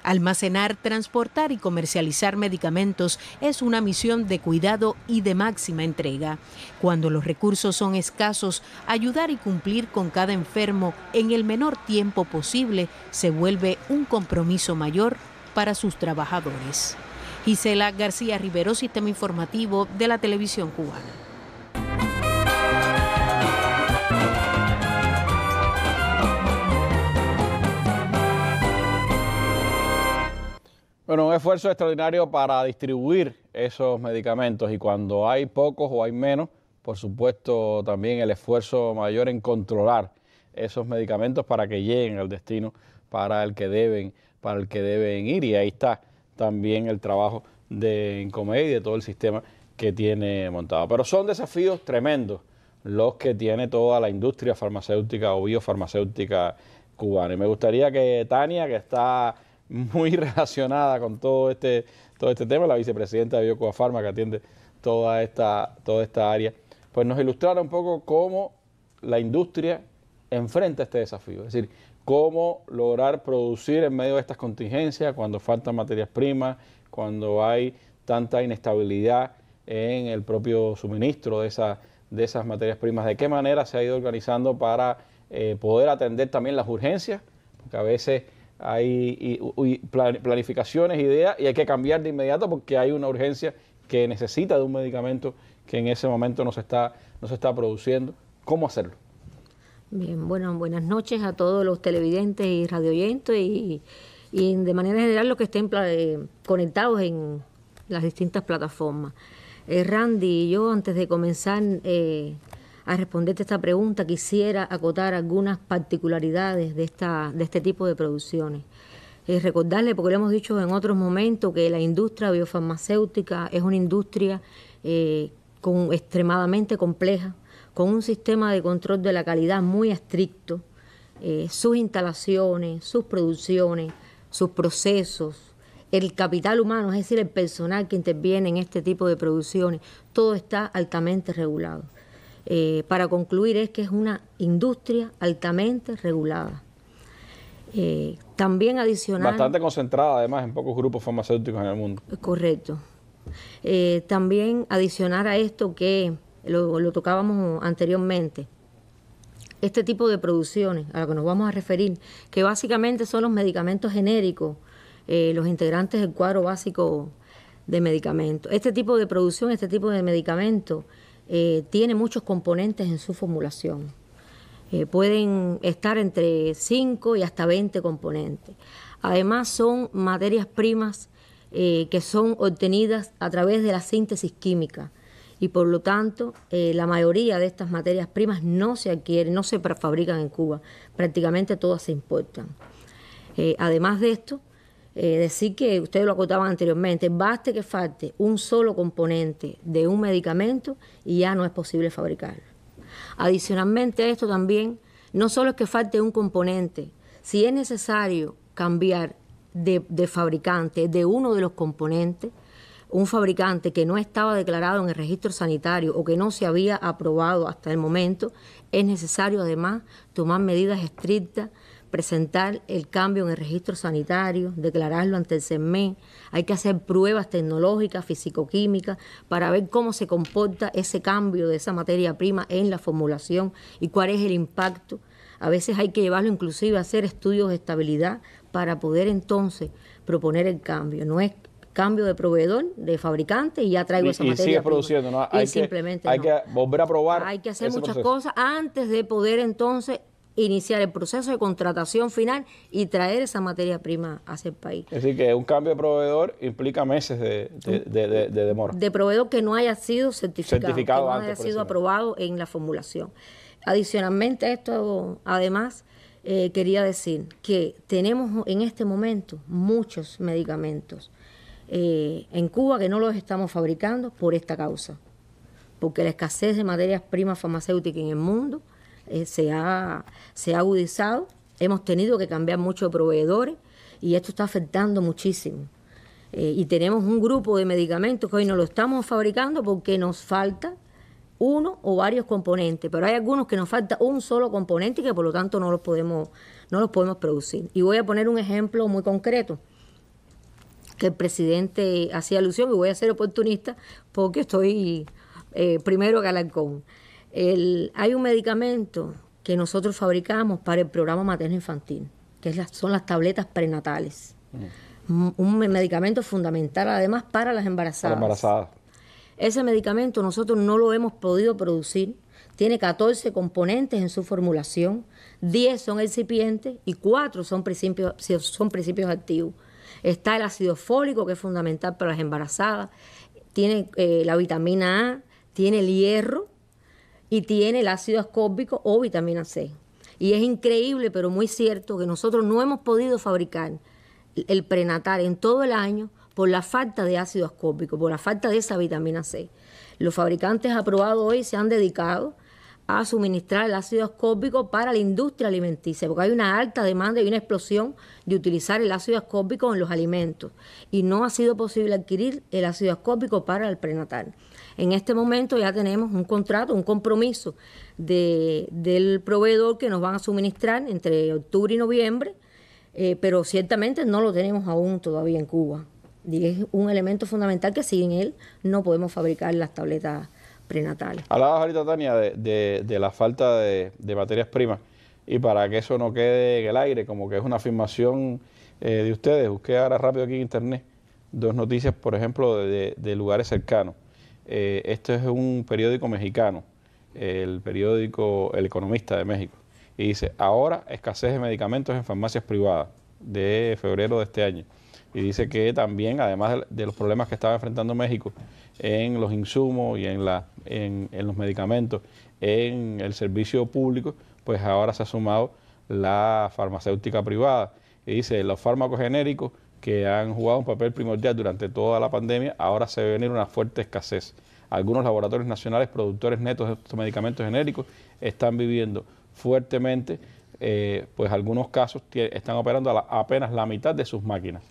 Almacenar, transportar y comercializar medicamentos es una misión de cuidado y de máxima entrega. Cuando los recursos son escasos, ayudar y cumplir con cada enfermo en el menor tiempo posible se vuelve un compromiso mayor para sus trabajadores. Gisela García Rivero, Sistema Informativo de la Televisión Cubana. Bueno, un esfuerzo extraordinario para distribuir esos medicamentos y cuando hay pocos o hay menos, por supuesto también el esfuerzo mayor en controlar esos medicamentos para que lleguen al destino, para el que deben, para el que deben ir. Y ahí está también el trabajo de Incomedia y de todo el sistema que tiene montado. Pero son desafíos tremendos los que tiene toda la industria farmacéutica o biofarmacéutica cubana. Y me gustaría que Tania, que está muy relacionada con todo este, todo este tema, la vicepresidenta de BioCuafarma, que atiende toda esta, toda esta área, pues nos ilustrara un poco cómo la industria enfrenta este desafío. Es decir, cómo lograr producir en medio de estas contingencias, cuando faltan materias primas, cuando hay tanta inestabilidad en el propio suministro de, de esas materias primas, de qué manera se ha ido organizando para eh, poder atender también las urgencias, porque a veces hay planificaciones, ideas, y hay que cambiar de inmediato porque hay una urgencia que necesita de un medicamento que en ese momento no está, no se está produciendo. ¿Cómo hacerlo? Bien, bueno, buenas noches a todos los televidentes y radioyentes y, y de manera general los que estén eh, conectados en las distintas plataformas. Eh, Randy yo, antes de comenzar eh, a responderte esta pregunta, quisiera acotar algunas particularidades de, esta, de este tipo de producciones. recordarle, porque lo hemos dicho en otros momentos, que la industria biofarmacéutica es una industria con, extremadamente compleja, con un sistema de control de la calidad muy estricto, eh, sus instalaciones, sus producciones, sus procesos, el capital humano, es decir, el personal que interviene en este tipo de producciones, todo está altamente regulado. Eh, para concluir es que es una industria altamente regulada. Eh, también adicional... Bastante concentrada además en pocos grupos farmacéuticos en el mundo. Correcto. también adicionar a esto que lo, tocábamos anteriormente. Este tipo de producciones a lo que nos vamos a referir, que básicamente son los medicamentos genéricos, eh, los integrantes del cuadro básico de medicamentos. Este tipo de producción, este tipo de medicamento, eh, tiene muchos componentes en su formulación. Eh, pueden estar entre 5 y hasta 20 componentes. Además, son materias primas que son obtenidas a través de la síntesis química y por lo tanto eh, la mayoría de estas materias primas no se adquieren, no se fabrican en Cuba, prácticamente todas se importan. Eh, además de esto, eh, decir que ustedes lo acotaban anteriormente, baste que falte un solo componente de un medicamento y ya no es posible fabricarlo. Adicionalmente a esto también, no solo es que falte un componente, si es necesario cambiar de fabricante de uno de los componentes, un fabricante que no estaba declarado en el registro sanitario o que no se había aprobado hasta el momento, es necesario además tomar medidas estrictas presentar el cambio en el registro sanitario, declararlo ante el CME, hay que hacer pruebas tecnológicas, fisicoquímicas, para ver cómo se comporta ese cambio de esa materia prima en la formulación y cuál es el impacto. A veces hay que llevarlo inclusive a hacer estudios de estabilidad para poder entonces proponer el cambio. No es cambio de proveedor, de fabricante y ya traigo esa y materia. produciendo, ¿no? Hay que, que volver a probar. Hay que hacer muchas cosas antes de poder entonces iniciar el proceso de contratación final y traer esa materia prima hacia el país. Es decir, que un cambio de proveedor implica meses mm. de, demora. De proveedor que no haya sido certificado, certificado que no haya sido aprobado en la formulación. Adicionalmente, esto además eh, quería decir que tenemos en este momento muchos medicamentos eh, en Cuba que no los estamos fabricando por esta causa, porque la escasez de materias primas farmacéuticas en el mundo eh, se, ha, agudizado, hemos tenido que cambiar muchos proveedores y esto está afectando muchísimo. Eh, y tenemos un grupo de medicamentos que hoy no lo estamos fabricando porque nos falta uno o varios componentes, pero hay algunos que nos falta un solo componente y que por lo tanto no los podemos, no los podemos producir. Y voy a poner un ejemplo muy concreto que el presidente hacía alusión y voy a ser oportunista porque estoy eh, primero a hay un medicamento que nosotros fabricamos para el programa materno infantil, que son las tabletas prenatales. Mm. Un medicamento fundamental además para las embarazadas. embarazadas. Ese medicamento nosotros no lo hemos podido producir. Tiene 14 componentes en su formulación, 10 son excipientes y 4 son principios, son principios activos. Está el ácido fólico, que es fundamental para las embarazadas. Tiene eh, la vitamina A, tiene el hierro y tiene el ácido ascórbico o vitamina C. Y es increíble, pero muy cierto, que nosotros no hemos podido fabricar el prenatal en todo el año por la falta de ácido ascórbico, por la falta de esa vitamina C. Los fabricantes aprobados hoy se han dedicado a suministrar el ácido ascórbico para la industria alimenticia, porque hay una alta demanda y una explosión de utilizar el ácido ascórbico en los alimentos y no ha sido posible adquirir el ácido ascórbico para el prenatal. En este momento ya tenemos un contrato, un compromiso del proveedor que nos van a suministrar entre octubre y noviembre, eh, pero ciertamente no lo tenemos aún todavía en Cuba. Y es un elemento fundamental que sin él no podemos fabricar las tabletas Hablabas ahorita, Tania, de, la falta de, materias primas y para que eso no quede en el aire, como que es una afirmación eh, de ustedes, busqué ahora rápido aquí en internet dos noticias, por ejemplo, de, lugares cercanos. Eh, este es un periódico mexicano, el periódico El Economista de México, y dice, ahora escasez de medicamentos en farmacias privadas de febrero de este año y dice que también, además de los problemas que estaba enfrentando México en los insumos y en, los medicamentos, en el servicio público, pues ahora se ha sumado la farmacéutica privada. Y dice, los fármacos genéricos que han jugado un papel primordial durante toda la pandemia, ahora se ve venir una fuerte escasez. Algunos laboratorios nacionales, productores netos de estos medicamentos genéricos, están viviendo fuertemente, eh, pues algunos casos están operando apenas la mitad de sus máquinas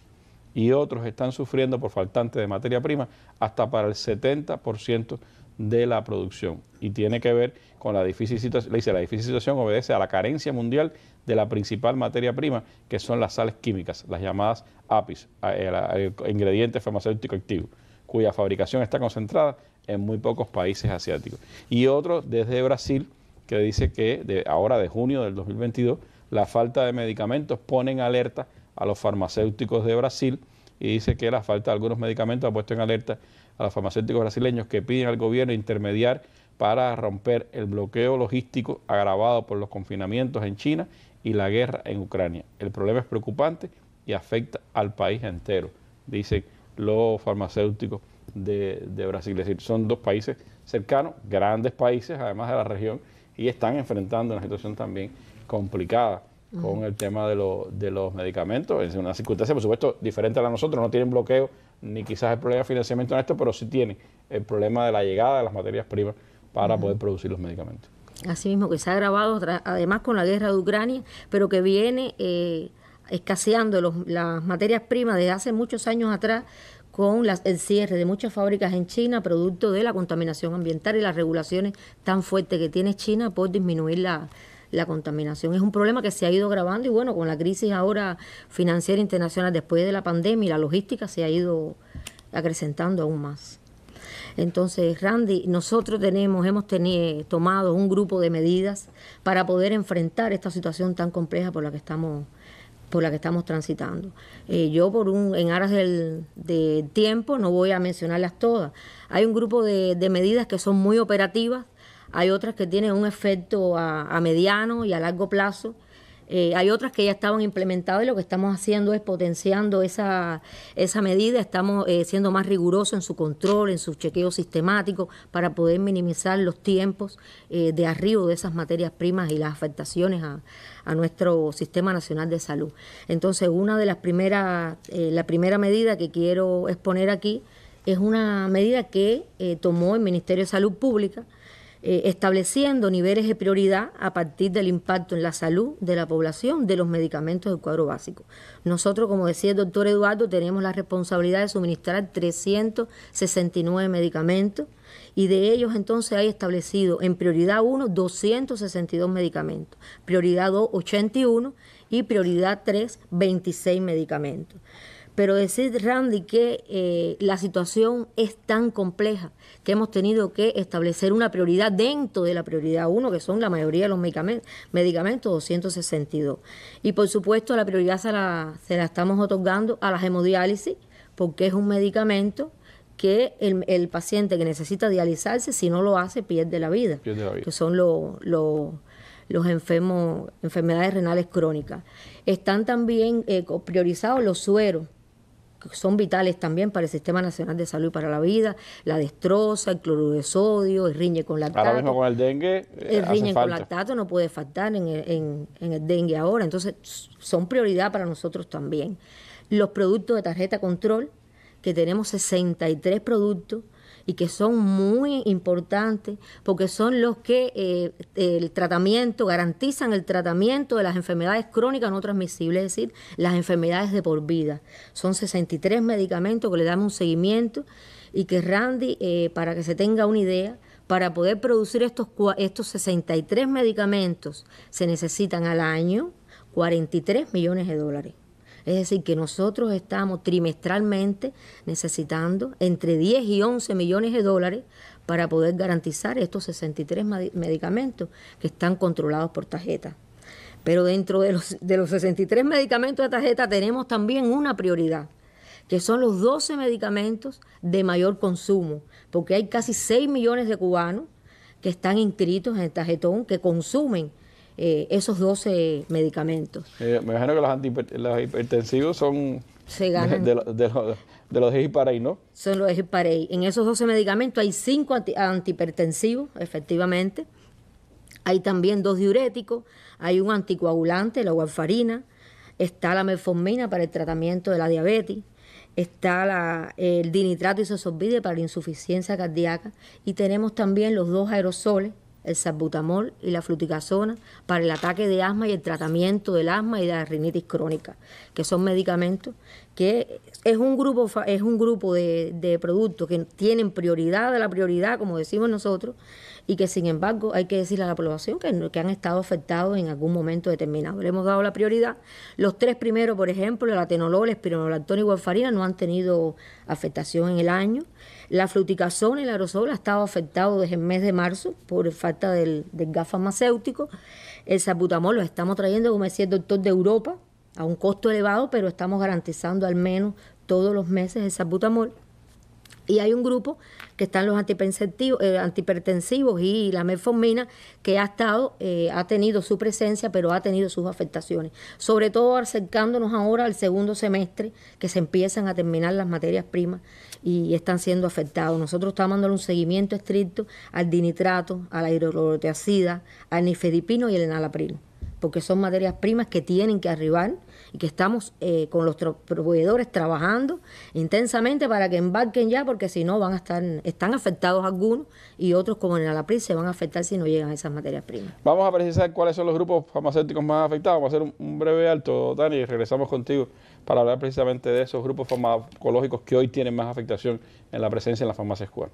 y otros están sufriendo por faltante de materia prima hasta para el 70% de la producción. Y tiene que ver con la difícil situación, le dice, la difícil situación obedece a la carencia mundial de la principal materia prima, que son las sales químicas, las llamadas APIs, eh, el, ingrediente farmacéutico activo, cuya fabricación está concentrada en muy pocos países asiáticos. Y otro desde Brasil, que dice que de ahora de junio del 2022, la falta de medicamentos pone en alerta a los farmacéuticos de Brasil y dice que la falta de algunos medicamentos ha puesto en alerta a los farmacéuticos brasileños que piden al gobierno intermediar para romper el bloqueo logístico agravado por los confinamientos en China y la guerra en Ucrania. El problema es preocupante y afecta al país entero, dicen los farmacéuticos de, Brasil. Es decir, son dos países cercanos, grandes países además de la región, y están enfrentando una situación también complicada con el tema de, de los medicamentos. Es una circunstancia, por supuesto, diferente a la nosotros. No tienen bloqueo ni quizás el problema de financiamiento en esto, pero sí tienen el problema de la llegada de las materias primas para poder producir los medicamentos. Así mismo, que se ha agravado además con la guerra de Ucrania, pero que viene eh, escaseando las materias primas desde hace muchos años atrás con el cierre de muchas fábricas en China, producto de la contaminación ambiental y las regulaciones tan fuertes que tiene China por disminuir la, la contaminación. Es un problema que se ha ido grabando y bueno, con la crisis ahora financiera internacional después de la pandemia y la logística se ha ido acrecentando aún más. Entonces, Randy, nosotros tenemos, hemos tenido, tomado un grupo de medidas para poder enfrentar esta situación tan compleja por la que estamos por la que estamos transitando. Eh, yo por un, en aras del, de tiempo no voy a mencionarlas todas. Hay un grupo de medidas que son muy operativas hay otras que tienen un efecto a, mediano y a largo plazo. Eh, hay otras que ya estaban implementadas y lo que estamos haciendo es potenciando esa, medida, estamos eh, siendo más rigurosos en su control, en su chequeo sistemático, para poder minimizar los tiempos eh, de arribo de esas materias primas y las afectaciones a, a nuestro Sistema Nacional de Salud. Entonces, una de las primeras, la primera medida que quiero exponer aquí es una medida que tomó el Ministerio de Salud Pública eh, estableciendo niveles de prioridad a partir del impacto en la salud de la población de los medicamentos del cuadro básico. Nosotros, como decía el doctor Eduardo, tenemos la responsabilidad de suministrar 369 medicamentos y de ellos entonces hay establecido en prioridad 1 262 medicamentos, prioridad 2 81 y prioridad 3 26 medicamentos pero decir, Randy, que eh, la situación es tan compleja que hemos tenido que establecer una prioridad dentro de la prioridad 1, que son la mayoría de los medicamentos, medicamentos 262. Y por supuesto, la prioridad se la, estamos otorgando a la hemodiálisis, porque es un medicamento que el, paciente que necesita dializarse, si no lo hace, pierde la vida. la vida. Que son los... enfermos, enfermedades renales crónicas. Están también eh, priorizados los sueros son vitales también para el Sistema Nacional de Salud y para la Vida, la destroza, el cloruro de sodio, el riñe con lactato. Ahora mismo con el dengue. el eh, eh, riñe con lactato no puede faltar en en, en el dengue ahora. Entonces, son prioridad para nosotros también. Los productos de tarjeta control, que tenemos 63 productos y que son muy importantes porque son los que eh, el tratamiento, garantizan el tratamiento de las enfermedades crónicas no transmisibles, es decir, las enfermedades de por vida. Son 63 medicamentos que le damos un seguimiento y que Randy, eh, para que se tenga una idea, para poder producir estos, estos 63 medicamentos se necesitan al año 43 millones de dólares. Es decir, que nosotros estamos trimestralmente necesitando entre 10 y 11 millones de dólares para poder garantizar estos 63 medicamentos que están controlados por tarjeta. Pero dentro de los, 63 medicamentos de tarjeta tenemos también una prioridad, que son los 12 medicamentos de mayor consumo, porque hay casi 6 millones de cubanos que están inscritos en el tarjetón, que consumen eh, esos 12 medicamentos. Eh, me imagino que los, hipertensivos son de, los, de los ¿no? Son los ejiparei. En esos 12 medicamentos hay 5 antihipertensivos, efectivamente. Hay también dos diuréticos, hay un anticoagulante, la warfarina, está la metformina para el tratamiento de la diabetes, está el dinitrato y isosorbide para la insuficiencia cardíaca y tenemos también los dos aerosoles el salbutamol y la fluticasona para el ataque de asma y el tratamiento del asma y de la rinitis crónica, que son medicamentos que es un grupo, es un grupo de, de productos que tienen prioridad de la prioridad, como decimos nosotros, y que sin embargo hay que decirle a la población que, han estado afectados en algún momento determinado. Le hemos dado la prioridad. Los tres primeros, por ejemplo, el atenolol, el espironolactón y warfarina, no han tenido afectación en el año. La fluticasona y el aerosol ha estado afectado desde el mes de marzo por falta del, gas farmacéutico. El sabutamol lo estamos trayendo, como decía el doctor, de Europa a un costo elevado, pero estamos garantizando al menos todos los meses el sabutamol. Y hay un grupo que están los eh, antipertensivos, y la metformina, que ha estado, eh, ha tenido su presencia, pero ha tenido sus afectaciones. Sobre todo acercándonos ahora al segundo semestre, que se empiezan a terminar las materias primas y están siendo afectados. Nosotros estamos dando un seguimiento estricto al dinitrato, a la hidrocloroteacida, al nifedipino y el enalapril, porque son materias primas que tienen que arribar y que estamos eh, con los proveedores trabajando intensamente para que embarquen ya, porque si no van a estar, están afectados algunos y otros como en el Alapril se van a afectar si no llegan esas materias primas. Vamos a precisar cuáles son los grupos farmacéuticos más afectados. Vamos a hacer un, breve alto, Dani, y regresamos contigo para hablar precisamente de esos grupos farmacológicos que hoy tienen más afectación en la presencia en la farmacia escolar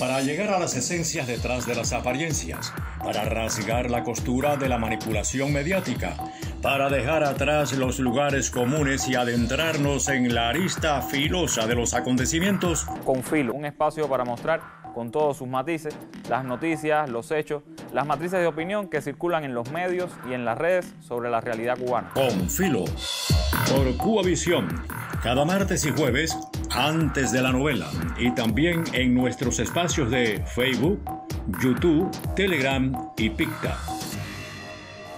para llegar a las esencias detrás de las apariencias, para rasgar la costura de la manipulación mediática, para dejar atrás los lugares comunes y adentrarnos en la arista filosa de los acontecimientos. Con Filo, un espacio para mostrar con todos sus matices, las noticias, los hechos, las matrices de opinión que circulan en los medios y en las redes sobre la realidad cubana. Con filo, por Visión, cada martes y jueves, antes de la novela, y también en nuestros espacios de Facebook, YouTube, Telegram y Picta.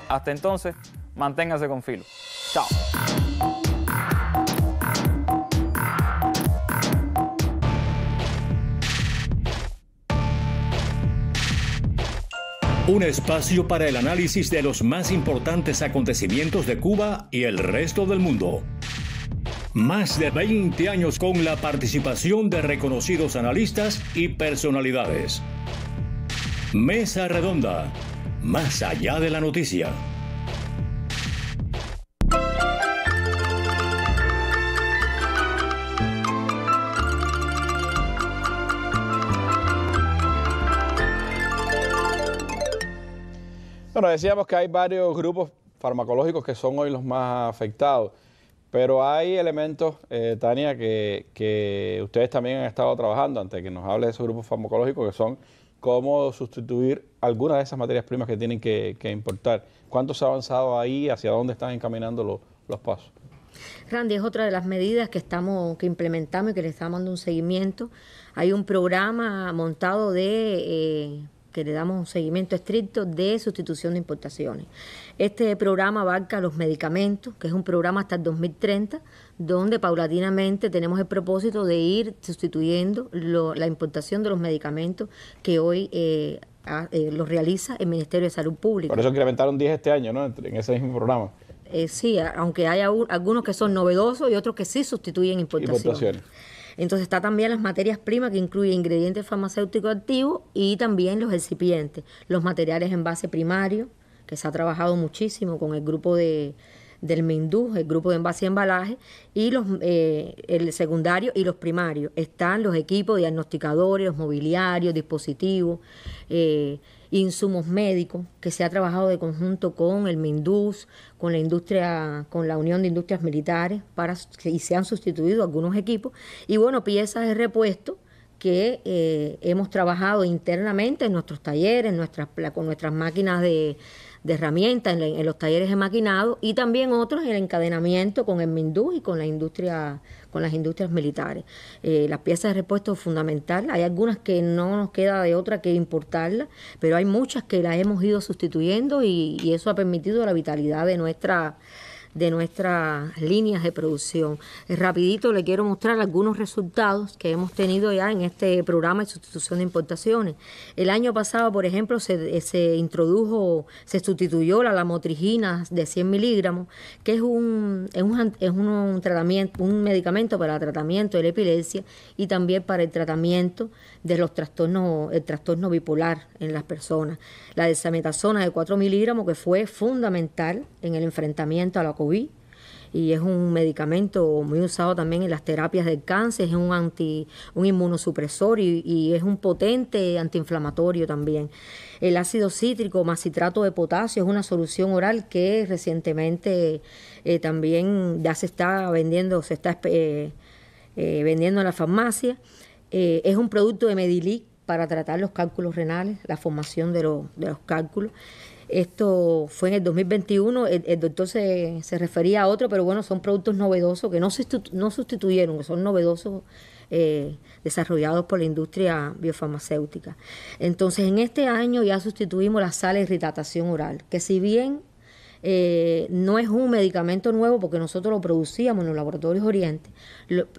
Hasta entonces, manténgase con filo. Chao. Un espacio para el análisis de los más importantes acontecimientos de Cuba y el resto del mundo. Más de 20 años con la participación de reconocidos analistas y personalidades. Mesa Redonda. Más allá de la noticia. Bueno, decíamos que hay varios grupos farmacológicos que son hoy los más afectados, pero hay elementos, eh, Tania, que, ustedes también han estado trabajando antes que nos hable de esos grupos farmacológicos que son cómo sustituir algunas de esas materias primas que tienen que, importar. ¿Cuánto se ha avanzado ahí? ¿Hacia dónde están encaminando los, los pasos? Randy, es otra de las medidas que estamos, que implementamos y que le estamos dando un seguimiento. Hay un programa montado de eh, que le damos un seguimiento estricto de sustitución de importaciones. Este programa abarca los medicamentos, que es un programa hasta el 2030, donde paulatinamente tenemos el propósito de ir sustituyendo la importación de los medicamentos que hoy... Eh, eh realiza el Ministerio de Salud Pública. Por eso incrementaron 10 este año, ¿no? En ese mismo programa. Eh, sí, aunque hay algunos que son novedosos y otros que sí sustituyen importaciones. importaciones. Entonces está también las materias primas que incluye ingredientes farmacéuticos activos y también los recipientes, los materiales en base primario, que se ha trabajado muchísimo con el grupo de, del MINDU, el grupo de envase y embalaje, y los, eh, el secundario y los primarios. Están los equipos diagnosticadores, los mobiliarios, dispositivos. Eh, insumos médicos, que se ha trabajado de conjunto con el MINDUS, con la industria, con la Unión de Industrias Militares, para, y se han sustituido algunos equipos, y bueno, piezas de repuesto que eh, hemos trabajado internamente en nuestros talleres, nuestras, con nuestras máquinas de, herramientas, en, los talleres de maquinado, y también otros en el encadenamiento con el MINDUS y con la industria con las industrias militares. Eh, las piezas de repuesto fundamental, hay algunas que no nos queda de otra que importarlas, pero hay muchas que las hemos ido sustituyendo y, y eso ha permitido la vitalidad de nuestra de nuestras líneas de producción. Eh, rapidito le quiero mostrar algunos resultados que hemos tenido ya en este programa de sustitución de importaciones. El año pasado, por ejemplo, se, eh, introdujo, se sustituyó la lamotrigina de 100 miligramos, que es un, es un, tratamiento, un medicamento para el tratamiento de la epilepsia y también para el tratamiento de los trastornos, el trastorno bipolar en las personas. La desametasona de 4 miligramos que fue fundamental en el enfrentamiento a la COVID y es un medicamento muy usado también en las terapias del cáncer, es un anti, un inmunosupresor y, es un potente antiinflamatorio también. El ácido cítrico más citrato de potasio es una solución oral que recientemente eh, también ya se está vendiendo, se está eh, eh, vendiendo en la farmacia. Eh, es un producto de Medilic para tratar los cálculos renales, la formación de, los cálculos. Esto fue en el 2021, el, doctor se, refería a otro, pero bueno, son productos novedosos que no, no sustituyeron, que son novedosos eh, desarrollados por la industria biofarmacéutica. Entonces, en este año ya sustituimos la sal de irritatación oral, que si bien eh, no es un medicamento nuevo porque nosotros lo producíamos en los laboratorios Oriente,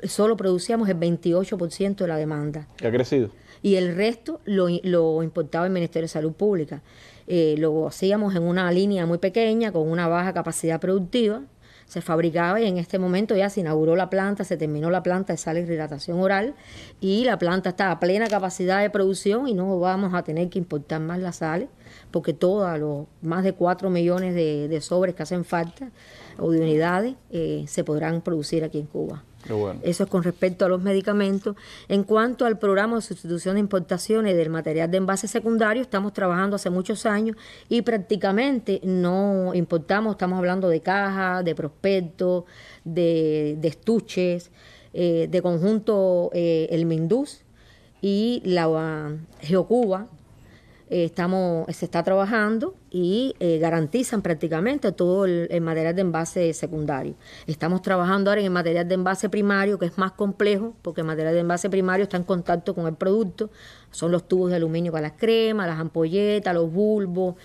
solo producíamos el 28% de la demanda. ha crecido. Y el resto lo, importaba el Ministerio de Salud Pública. Eh, lo hacíamos en una línea muy pequeña, con una baja capacidad productiva, se fabricaba y en este momento ya se inauguró la planta, se terminó la planta de sal y hidratación oral y la planta está a plena capacidad de producción y no vamos a tener que importar más las sales porque todos los más de 4 millones de, sobres que hacen falta o de unidades eh, se podrán producir aquí en Cuba. Eso es con respecto a los medicamentos. En cuanto al programa de sustitución de importaciones del material de envase secundario, estamos trabajando hace muchos años y prácticamente no importamos, estamos hablando de cajas, de prospectos, de, estuches, eh, de conjunto eh, el Mindus y la Geocuba, eh, estamos, se está trabajando y eh, garantizan prácticamente todo el, material de envase secundario. Estamos trabajando ahora en el material de envase primario, que es más complejo, porque el material de envase primario está en contacto con el producto. Son los tubos de aluminio para las cremas, las ampolletas, los bulbos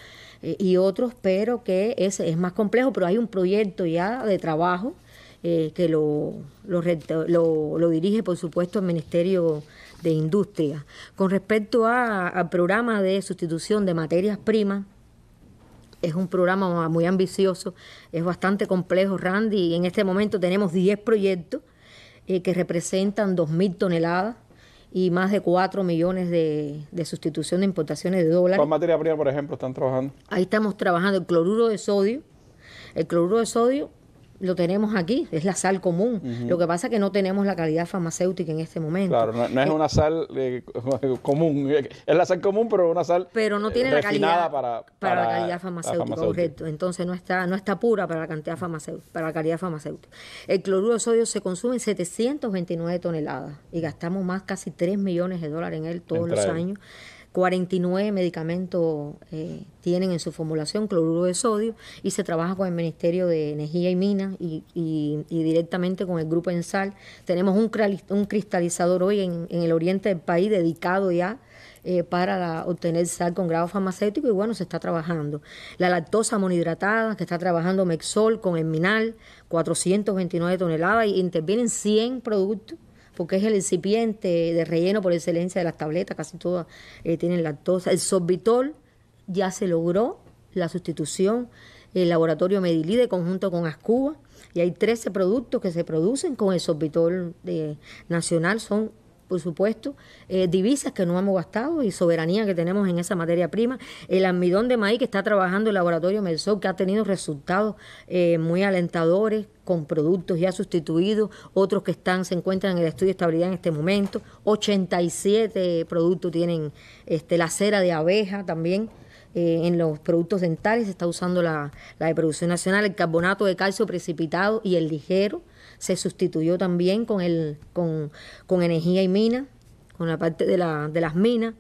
eh, y otros, pero que es, más complejo, pero hay un proyecto ya de trabajo que lo, lo, lo dirige, por supuesto, el Ministerio de Industria. Con respecto al programa de sustitución de materias primas, es un programa muy ambicioso, es bastante complejo, Randy, y en este momento tenemos 10 proyectos eh, que representan 2.000 toneladas y más de 4 millones de, de, sustitución de importaciones de dólares. ¿Cuál materia prima, por ejemplo, están trabajando? Ahí estamos trabajando el cloruro de sodio. El cloruro de sodio lo tenemos aquí, es la sal común. Lo que pasa es que no tenemos la calidad farmacéutica en este momento. Claro, no, es eh, una sal eh, común, es la sal común, pero una sal pero no eh, tiene la calidad para, para, la calidad farmacéutica, correcto. Entonces no está no está pura para la cantidad farmacéutica, para la calidad farmacéutica. El cloruro de sodio se consume en 729 toneladas y gastamos más casi 3 millones de dólares en él todos los años 49 medicamentos eh, tienen en su formulación cloruro de sodio y se trabaja con el Ministerio de Energía y Minas y, directamente con el Grupo Ensal. Tenemos un, un cristalizador hoy en, el oriente del país dedicado ya eh, para obtener sal con grado farmacéutico y bueno, se está trabajando. La lactosa monohidratada, que está trabajando Mexol con el Minal, 429 toneladas y intervienen 100 productos porque es el incipiente de relleno por excelencia de las tabletas, casi todas eh, tienen lactosa. El sorbitol ya se logró la sustitución, el laboratorio Medilide conjunto con Ascuba, y hay 13 productos que se producen con el sorbitol eh, nacional, son por supuesto, eh, divisas que no hemos gastado y soberanía que tenemos en esa materia prima, el almidón de maíz que está trabajando el laboratorio Medsol, que ha tenido resultados eh, muy alentadores con productos ya sustituidos, otros que están se encuentran en el estudio de estabilidad en este momento, 87 productos tienen este, la cera de abeja también. Eh, en los productos dentales se está usando la, la de producción nacional, el carbonato de calcio precipitado y el ligero, se sustituyó también con, el, con, con energía y mina, con la parte de, la, de las minas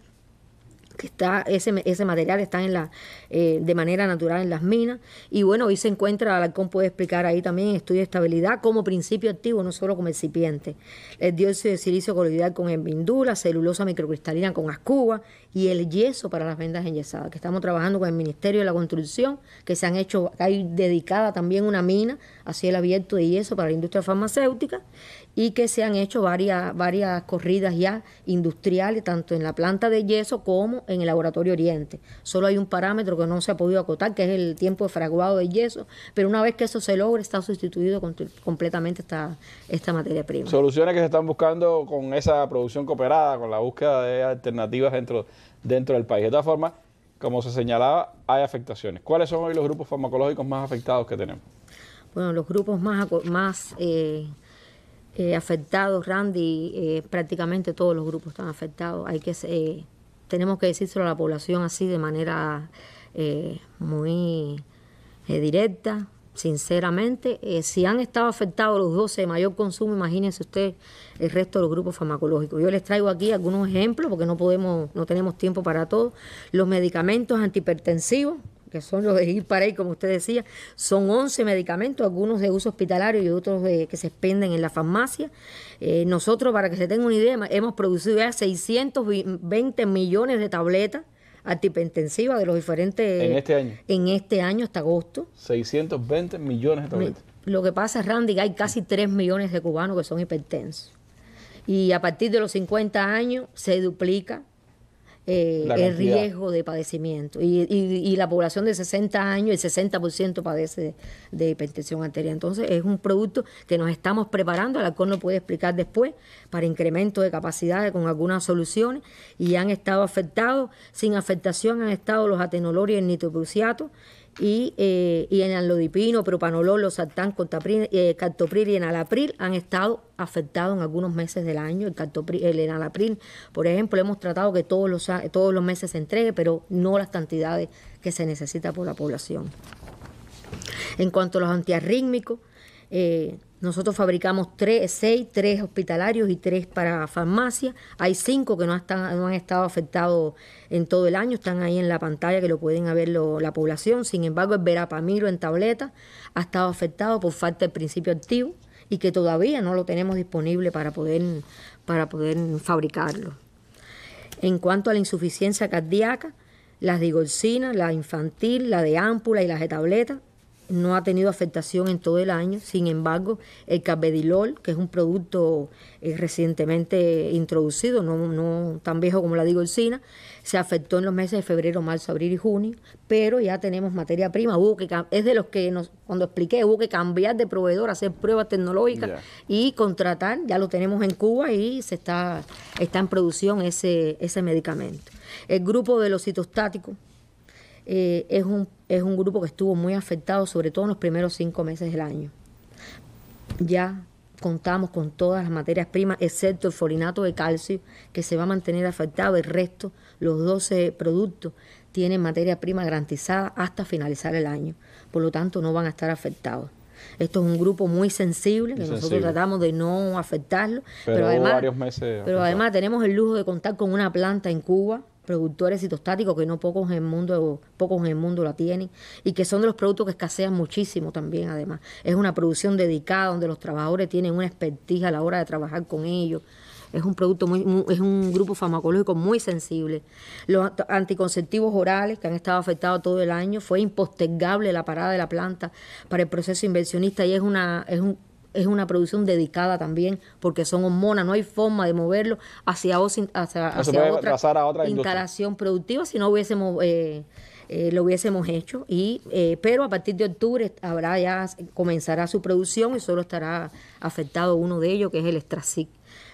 que está, ese, material está en la, eh, de manera natural en las minas. Y bueno, hoy se encuentra, Alarcón puede explicar ahí también, estudio de estabilidad como principio activo, no solo como excipiente. El dióxido de silicio coloidal con envindura celulosa microcristalina con ascuba y el yeso para las vendas enyesadas, que estamos trabajando con el Ministerio de la Construcción, que se han hecho, hay dedicada también una mina a el abierto de yeso para la industria farmacéutica y que se han hecho varias, varias corridas ya industriales, tanto en la planta de yeso como en el laboratorio Oriente. Solo hay un parámetro que no se ha podido acotar, que es el tiempo de fraguado de yeso, pero una vez que eso se logre, está sustituido completamente esta, esta materia prima. Soluciones que se están buscando con esa producción cooperada, con la búsqueda de alternativas dentro, dentro del país. De todas formas, como se señalaba, hay afectaciones. ¿Cuáles son hoy los grupos farmacológicos más afectados que tenemos? Bueno, los grupos más, más eh, eh, afectados, Randy, eh, prácticamente todos los grupos están afectados. Hay que eh, tenemos que decírselo a la población así de manera muy directa, sinceramente. si han estado afectados los 12 de mayor consumo, imagínense usted el resto de los grupos farmacológicos. Yo les traigo aquí algunos ejemplos porque no podemos, no tenemos tiempo para todo. Los medicamentos antihipertensivos, que son los de ir para ahí, como usted decía, son 11 medicamentos, algunos de uso hospitalario y otros que se expenden en la farmacia. Eh, nosotros, para que se tenga una idea, hemos producido ya 620 millones de tabletas antihipertensivas de los diferentes... En este año. En este año hasta agosto. 620 millones de tabletas. Lo que pasa, Randy, que hay casi 3 millones de cubanos que son hipertensos. Y a partir de los 50 años se duplica eh, el riesgo de padecimiento. Y, la población de 60 años, el 60% padece de, hipertensión arterial. Entonces es un producto que nos estamos preparando, la cual lo puede explicar después, para incremento de capacidades con algunas soluciones. Y han estado afectados, sin afectación han estado los atenolores y el nitroprusiato y, eh, y en alodipino, propanololo, losartán, eh, cartopril y enalapril han estado afectados en algunos meses del año. El, el enalapril, por ejemplo, hemos tratado que todos los, todos los meses se entregue, pero no las cantidades que se necesita por la población. En cuanto a los antiarrítmicos, eh, nosotros fabricamos tres, seis, tres hospitalarios y tres para farmacia. Hay cinco que no, han estado afectados en todo el año, están ahí en la pantalla que lo pueden ver la población. Sin embargo, el verapamiro en tableta ha estado afectado por falta del principio activo y que todavía no lo tenemos disponible para poder, fabricarlo. En cuanto a la insuficiencia cardíaca, las digoxinas, la infantil, la de ámpula y las de tableta no ha tenido afectación en todo el año. Sin embargo, el cabedilol, que es un producto eh, recientemente introducido, no, tan viejo como la digolcina, se afectó en los meses de febrero, marzo, abril y junio, pero ya tenemos materia prima. Hubo que, es de los que nos, cuando expliqué, hubo que cambiar de proveedor, hacer pruebas tecnológicas y contratar. Ya lo tenemos en Cuba y se está, está en producción ese, ese medicamento. El grupo de los citostáticos, eh, es, un, es un grupo que estuvo muy afectado, sobre todo en los primeros cinco meses del año. Ya contamos con todas las materias primas, excepto el folinato de calcio, que se va a mantener afectado. El resto, los 12 productos, tienen materia prima garantizada hasta finalizar el año. Por lo tanto, no van a estar afectados. Esto es un grupo muy sensible, que nosotros tratamos de no afectarlo. Pero, además, pero además tenemos el lujo de contar con una planta en Cuba productores citostáticos, que no pocos en el mundo, pocos en el mundo la tienen, y que son de los productos que escasean muchísimo también, además. Es una producción dedicada donde los trabajadores tienen una expertise a la hora de trabajar con ellos. Es un producto muy, es un grupo farmacológico muy sensible. Los anticonceptivos orales que han estado afectados todo el año, fue impostergable la parada de la planta para el proceso inversionista y es una, es un es una producción dedicada también, porque son hormonas, no hay forma de moverlo hacia, otra, instalación productiva si no hubiésemos... Eh, eh, lo hubiésemos hecho, y, eh, pero a partir de octubre habrá ya comenzará su producción y solo estará afectado uno de ellos, que es el estracic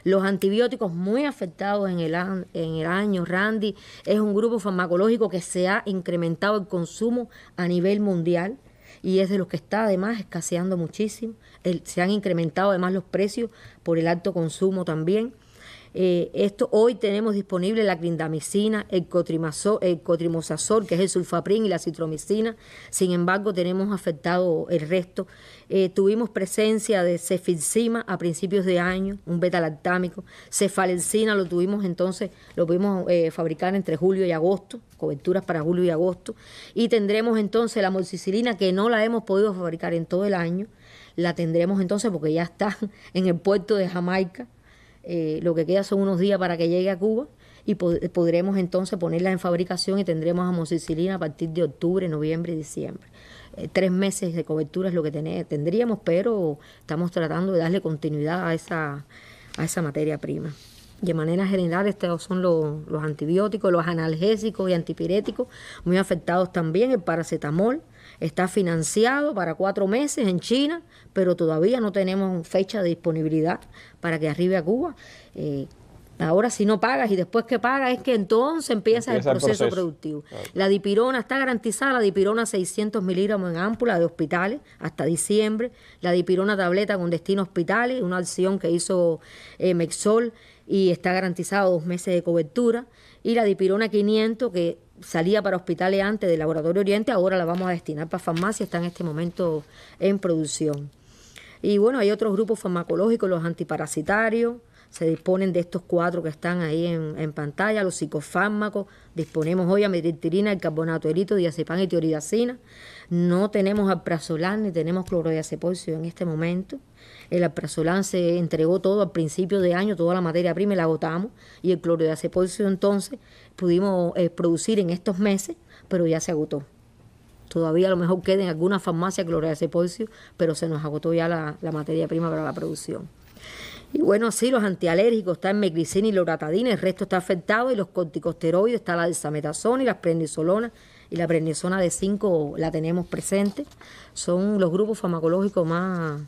Los antibióticos muy afectados en el, en el año, Randy, es un grupo farmacológico que se ha incrementado el consumo a nivel mundial y es de los que está además escaseando muchísimo. se han incrementado además los precios por el alto consumo también. Eh, esto hoy tenemos disponible la clindamicina, el, el cotrimosazol, que es el sulfaprin y la citromicina. Sin embargo, tenemos afectado el resto. Eh, tuvimos presencia de cefilcima a principios de año, un beta-lactámico. Cefalencina lo tuvimos entonces, lo pudimos eh, fabricar entre julio y agosto, coberturas para julio y agosto. Y tendremos entonces la morcicilina, que no la hemos podido fabricar en todo el año. La tendremos entonces porque ya está en el puerto de Jamaica eh, lo que queda son unos días para que llegue a Cuba y eh, podremos entonces ponerla en fabricación y tendremos amoxicilina a partir de octubre, noviembre y diciembre. Eh, tres meses de cobertura es lo que tendríamos, pero estamos tratando de darle continuidad a esa, a esa materia prima. De manera general, estos son los, los antibióticos, los analgésicos y antipiréticos, muy afectados también, el paracetamol, Está financiado para cuatro meses en China, pero todavía no tenemos fecha de disponibilidad para que arribe a Cuba. Eh, ahora si no pagas y después que pagas es que entonces empieza, el, proceso productivo. La dipirona está garantizada, la dipirona 600 miligramos en ámpula de hospitales hasta diciembre, la dipirona tableta con destino hospitales, una acción que hizo eh, Mexol y está garantizado dos meses de cobertura, y la dipirona 500 que salía para hospitales antes del Laboratorio Oriente, ahora la vamos a destinar para farmacia, está en este momento en producción. Y bueno, hay otros grupos farmacológicos, los antiparasitarios, se disponen de estos cuatro que están ahí en, pantalla, los psicofármacos, disponemos hoy a meditirina, el carbonato erito, diazepán y teoridacina. No tenemos alprazolam ni tenemos clorodiacepolio en este momento. El alprazolam se entregó todo al principio de año, toda la materia prima y la agotamos. Y el clorodiazepoxio entonces pudimos eh, producir en estos meses, pero ya se agotó. Todavía a lo mejor queda en alguna farmacia clorodiazepoxio, pero se nos agotó ya la, materia prima para la producción. Y bueno, sí, los antialérgicos están megricina y loratadina, el resto está afectado y los corticosteroides, está la desametasona y las prednisolonas y la prednisona de 5 la tenemos presente. Son los grupos farmacológicos más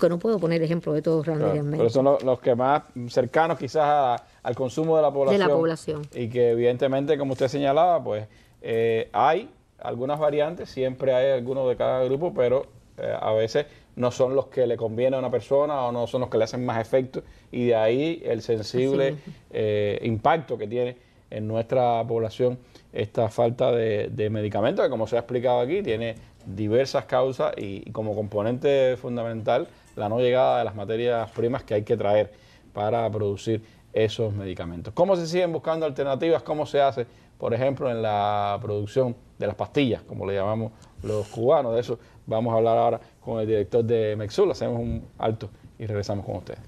que no puedo poner ejemplo de todos realmente. Pero son los, que más cercanos quizás al consumo de la población. De la población. Y que evidentemente, como usted señalaba, pues eh, hay algunas variantes, siempre hay algunos de cada grupo, pero eh, a veces no son los que le conviene a una persona o no son los que le hacen más efecto y de ahí el sensible eh, impacto que tiene en nuestra población esta falta de, de medicamentos que como se ha explicado aquí tiene diversas causas y, como componente fundamental la no llegada de las materias primas que hay que traer para producir esos medicamentos. ¿Cómo se siguen buscando alternativas? ¿Cómo se hace, por ejemplo, en la producción de las pastillas, como le llamamos los cubanos? De eso vamos a hablar ahora con el director de Mexul. Hacemos un alto y regresamos con ustedes.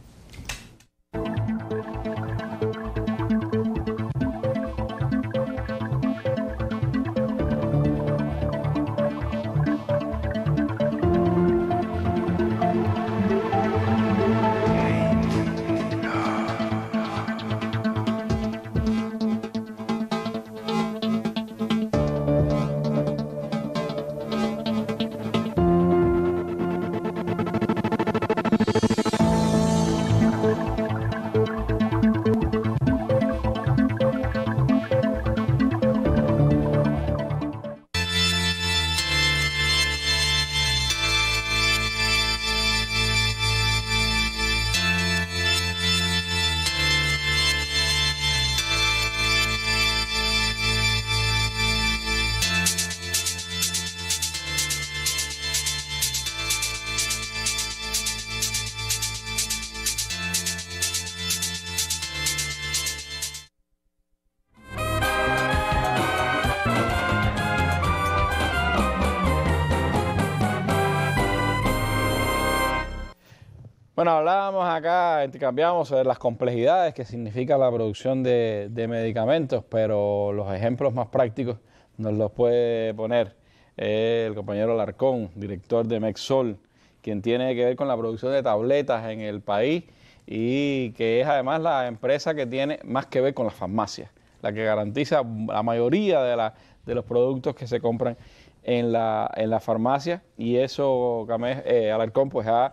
cambiamos sobre eh, las complejidades que significa la producción de, medicamentos, pero los ejemplos más prácticos nos los puede poner eh, el compañero Alarcón, director de Mexol, quien tiene que ver con la producción de tabletas en el país y que es además la empresa que tiene más que ver con las farmacias, la que garantiza la mayoría de, los productos que se compran en la, farmacia y eso eh, Alarcón pues ha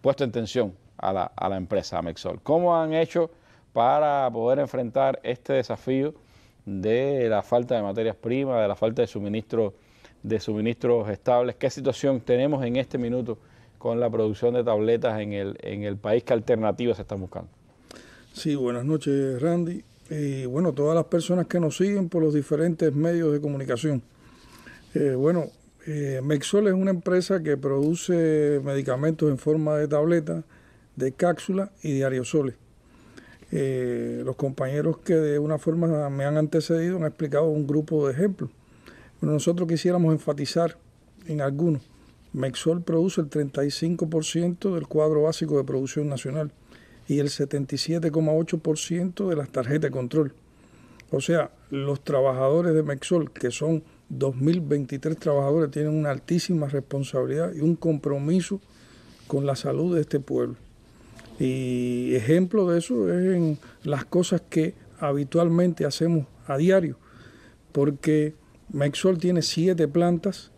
puesto en tensión a la, a empresa Amexol. ¿Cómo han hecho para poder enfrentar este desafío de la falta de materias primas, de la falta de suministro de suministros estables? ¿Qué situación tenemos en este minuto con la producción de tabletas en el, en el país? ¿Qué alternativas se están buscando? Sí, buenas noches Randy y eh, bueno, todas las personas que nos siguen por los diferentes medios de comunicación. Eh, bueno, eh, Mexol es una empresa que produce medicamentos en forma de tableta de cápsula y de eh, los compañeros que de una forma me han antecedido han explicado un grupo de ejemplos. nosotros quisiéramos enfatizar en algunos. Mexol produce el 35% del cuadro básico de producción nacional y el 77,8% de las tarjetas de control. O sea, los trabajadores de Mexol, que son 2.023 trabajadores, tienen una altísima responsabilidad y un compromiso con la salud de este pueblo. Y ejemplo de eso es en las cosas que habitualmente hacemos a diario, porque Mexol tiene siete plantas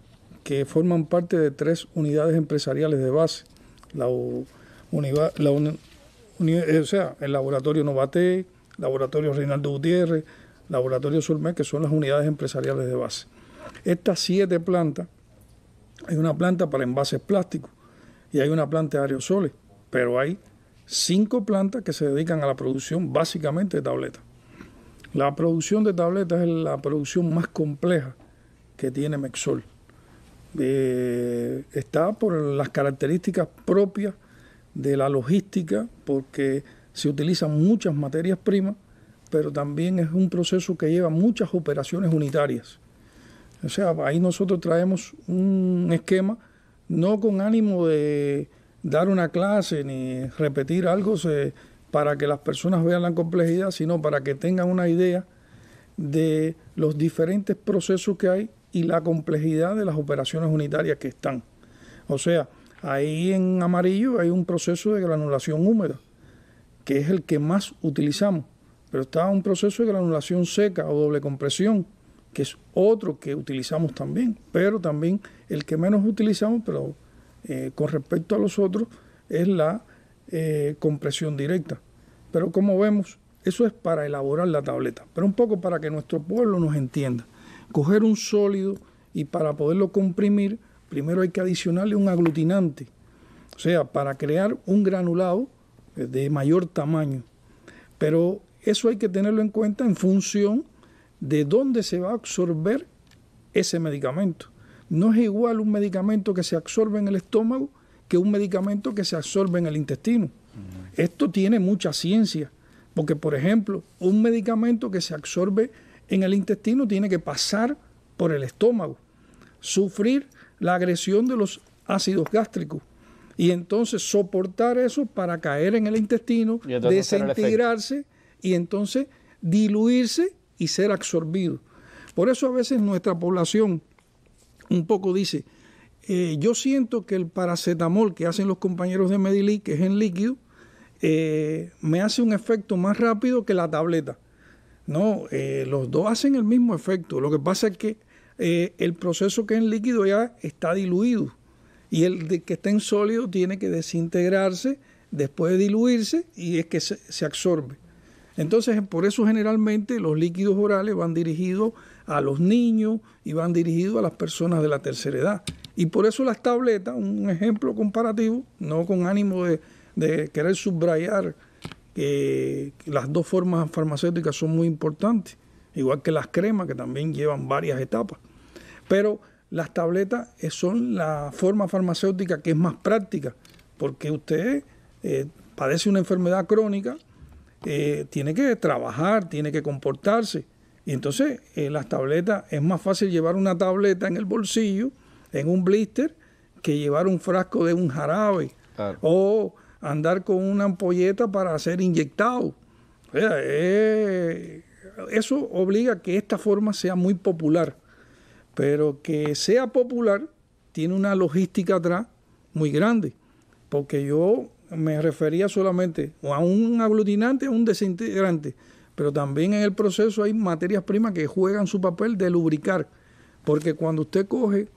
que forman parte de tres unidades empresariales de base. Eh, o sea, el laboratorio Novate, laboratorio Reinaldo Gutiérrez, laboratorio Surmex, que son las unidades empresariales de base. Estas siete plantas, hay una planta para envases plásticos y hay una planta de aerosoles, pero hay cinco plantas que se dedican a la producción básicamente de tabletas. La producción de tabletas es la producción más compleja que tiene Mexol. Eh, está por las características propias de la logística, porque se utilizan muchas materias primas, pero también es un proceso que lleva muchas operaciones unitarias. O sea, ahí nosotros traemos un esquema no con ánimo de dar una clase ni repetir algo para que las personas vean la complejidad, sino para que tengan una idea de los diferentes procesos que hay y la complejidad de las operaciones unitarias que están. O sea, ahí en amarillo hay un proceso de granulación húmeda, que es el que más utilizamos, pero está un proceso de granulación seca o doble compresión, que es otro que utilizamos también, pero también el que menos utilizamos, pero eh, con respecto a los otros es la eh, compresión directa. Pero como vemos, eso es para elaborar la tableta, pero un poco para que nuestro pueblo nos entienda. Coger un sólido y para poderlo comprimir, primero hay que adicionarle un aglutinante, o sea, para crear un granulado eh, de mayor tamaño. Pero eso hay que tenerlo en cuenta en función de dónde se va a absorber ese medicamento. No es igual un medicamento que se absorbe en el estómago que un medicamento que se absorbe en el intestino. Mm. Esto tiene mucha ciencia, porque por ejemplo, un medicamento que se absorbe en el intestino tiene que pasar por el estómago, sufrir la agresión de los ácidos gástricos y entonces soportar eso para caer en el intestino, desintegrarse y entonces diluirse y ser absorbido. Por eso a veces nuestra población un poco dice, eh, yo siento que el paracetamol que hacen los compañeros de Medilí, que es en líquido, eh, me hace un efecto más rápido que la tableta. No, eh, los dos hacen el mismo efecto. Lo que pasa es que el proceso que es en líquido ya está diluido y el que está en sólido tiene que desintegrarse después de diluirse y es que se absorbe. Entonces, por eso generalmente los líquidos orales van dirigidos a los niños y van dirigidos a las personas de la tercera edad. Y por eso las tabletas, un ejemplo comparativo, no con ánimo de, querer subrayar que las dos formas farmacéuticas son muy importantes, igual que las cremas que también llevan varias etapas. Pero las tabletas eh, son la forma farmacéutica que es más práctica, porque usted eh, padece una enfermedad crónica, eh, tiene que trabajar, tiene que comportarse y entonces eh, las tabletas, es más fácil llevar una tableta en el bolsillo, en un blister, que llevar un frasco de un jarabe o andar con una ampolleta para ser inyectado. Eh, eso obliga que esta forma sea muy popular, pero que sea popular tiene una logística atrás muy grande, porque yo me refería solamente a un aglutinante, a un desintegrante pero también en el proceso hay materias primas que juegan su papel de lubricar, porque cuando usted coge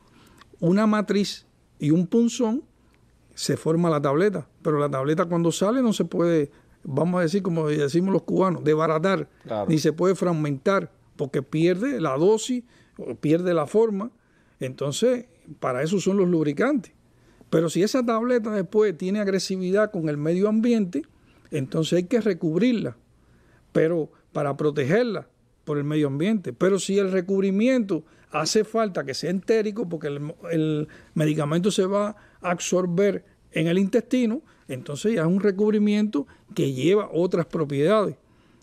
una matriz y un punzón, se forma la tableta, pero la tableta cuando sale no se puede, vamos a decir como decimos los cubanos, debaratar, ni se puede fragmentar, porque pierde la dosis, pierde la forma, entonces para eso son los lubricantes. Pero si esa tableta después tiene agresividad con el medio ambiente, entonces hay que recubrirla pero para protegerla por el medio ambiente. Pero si el recubrimiento hace falta que sea entérico porque el, medicamento se va a absorber en el intestino, entonces ya es un recubrimiento que lleva otras propiedades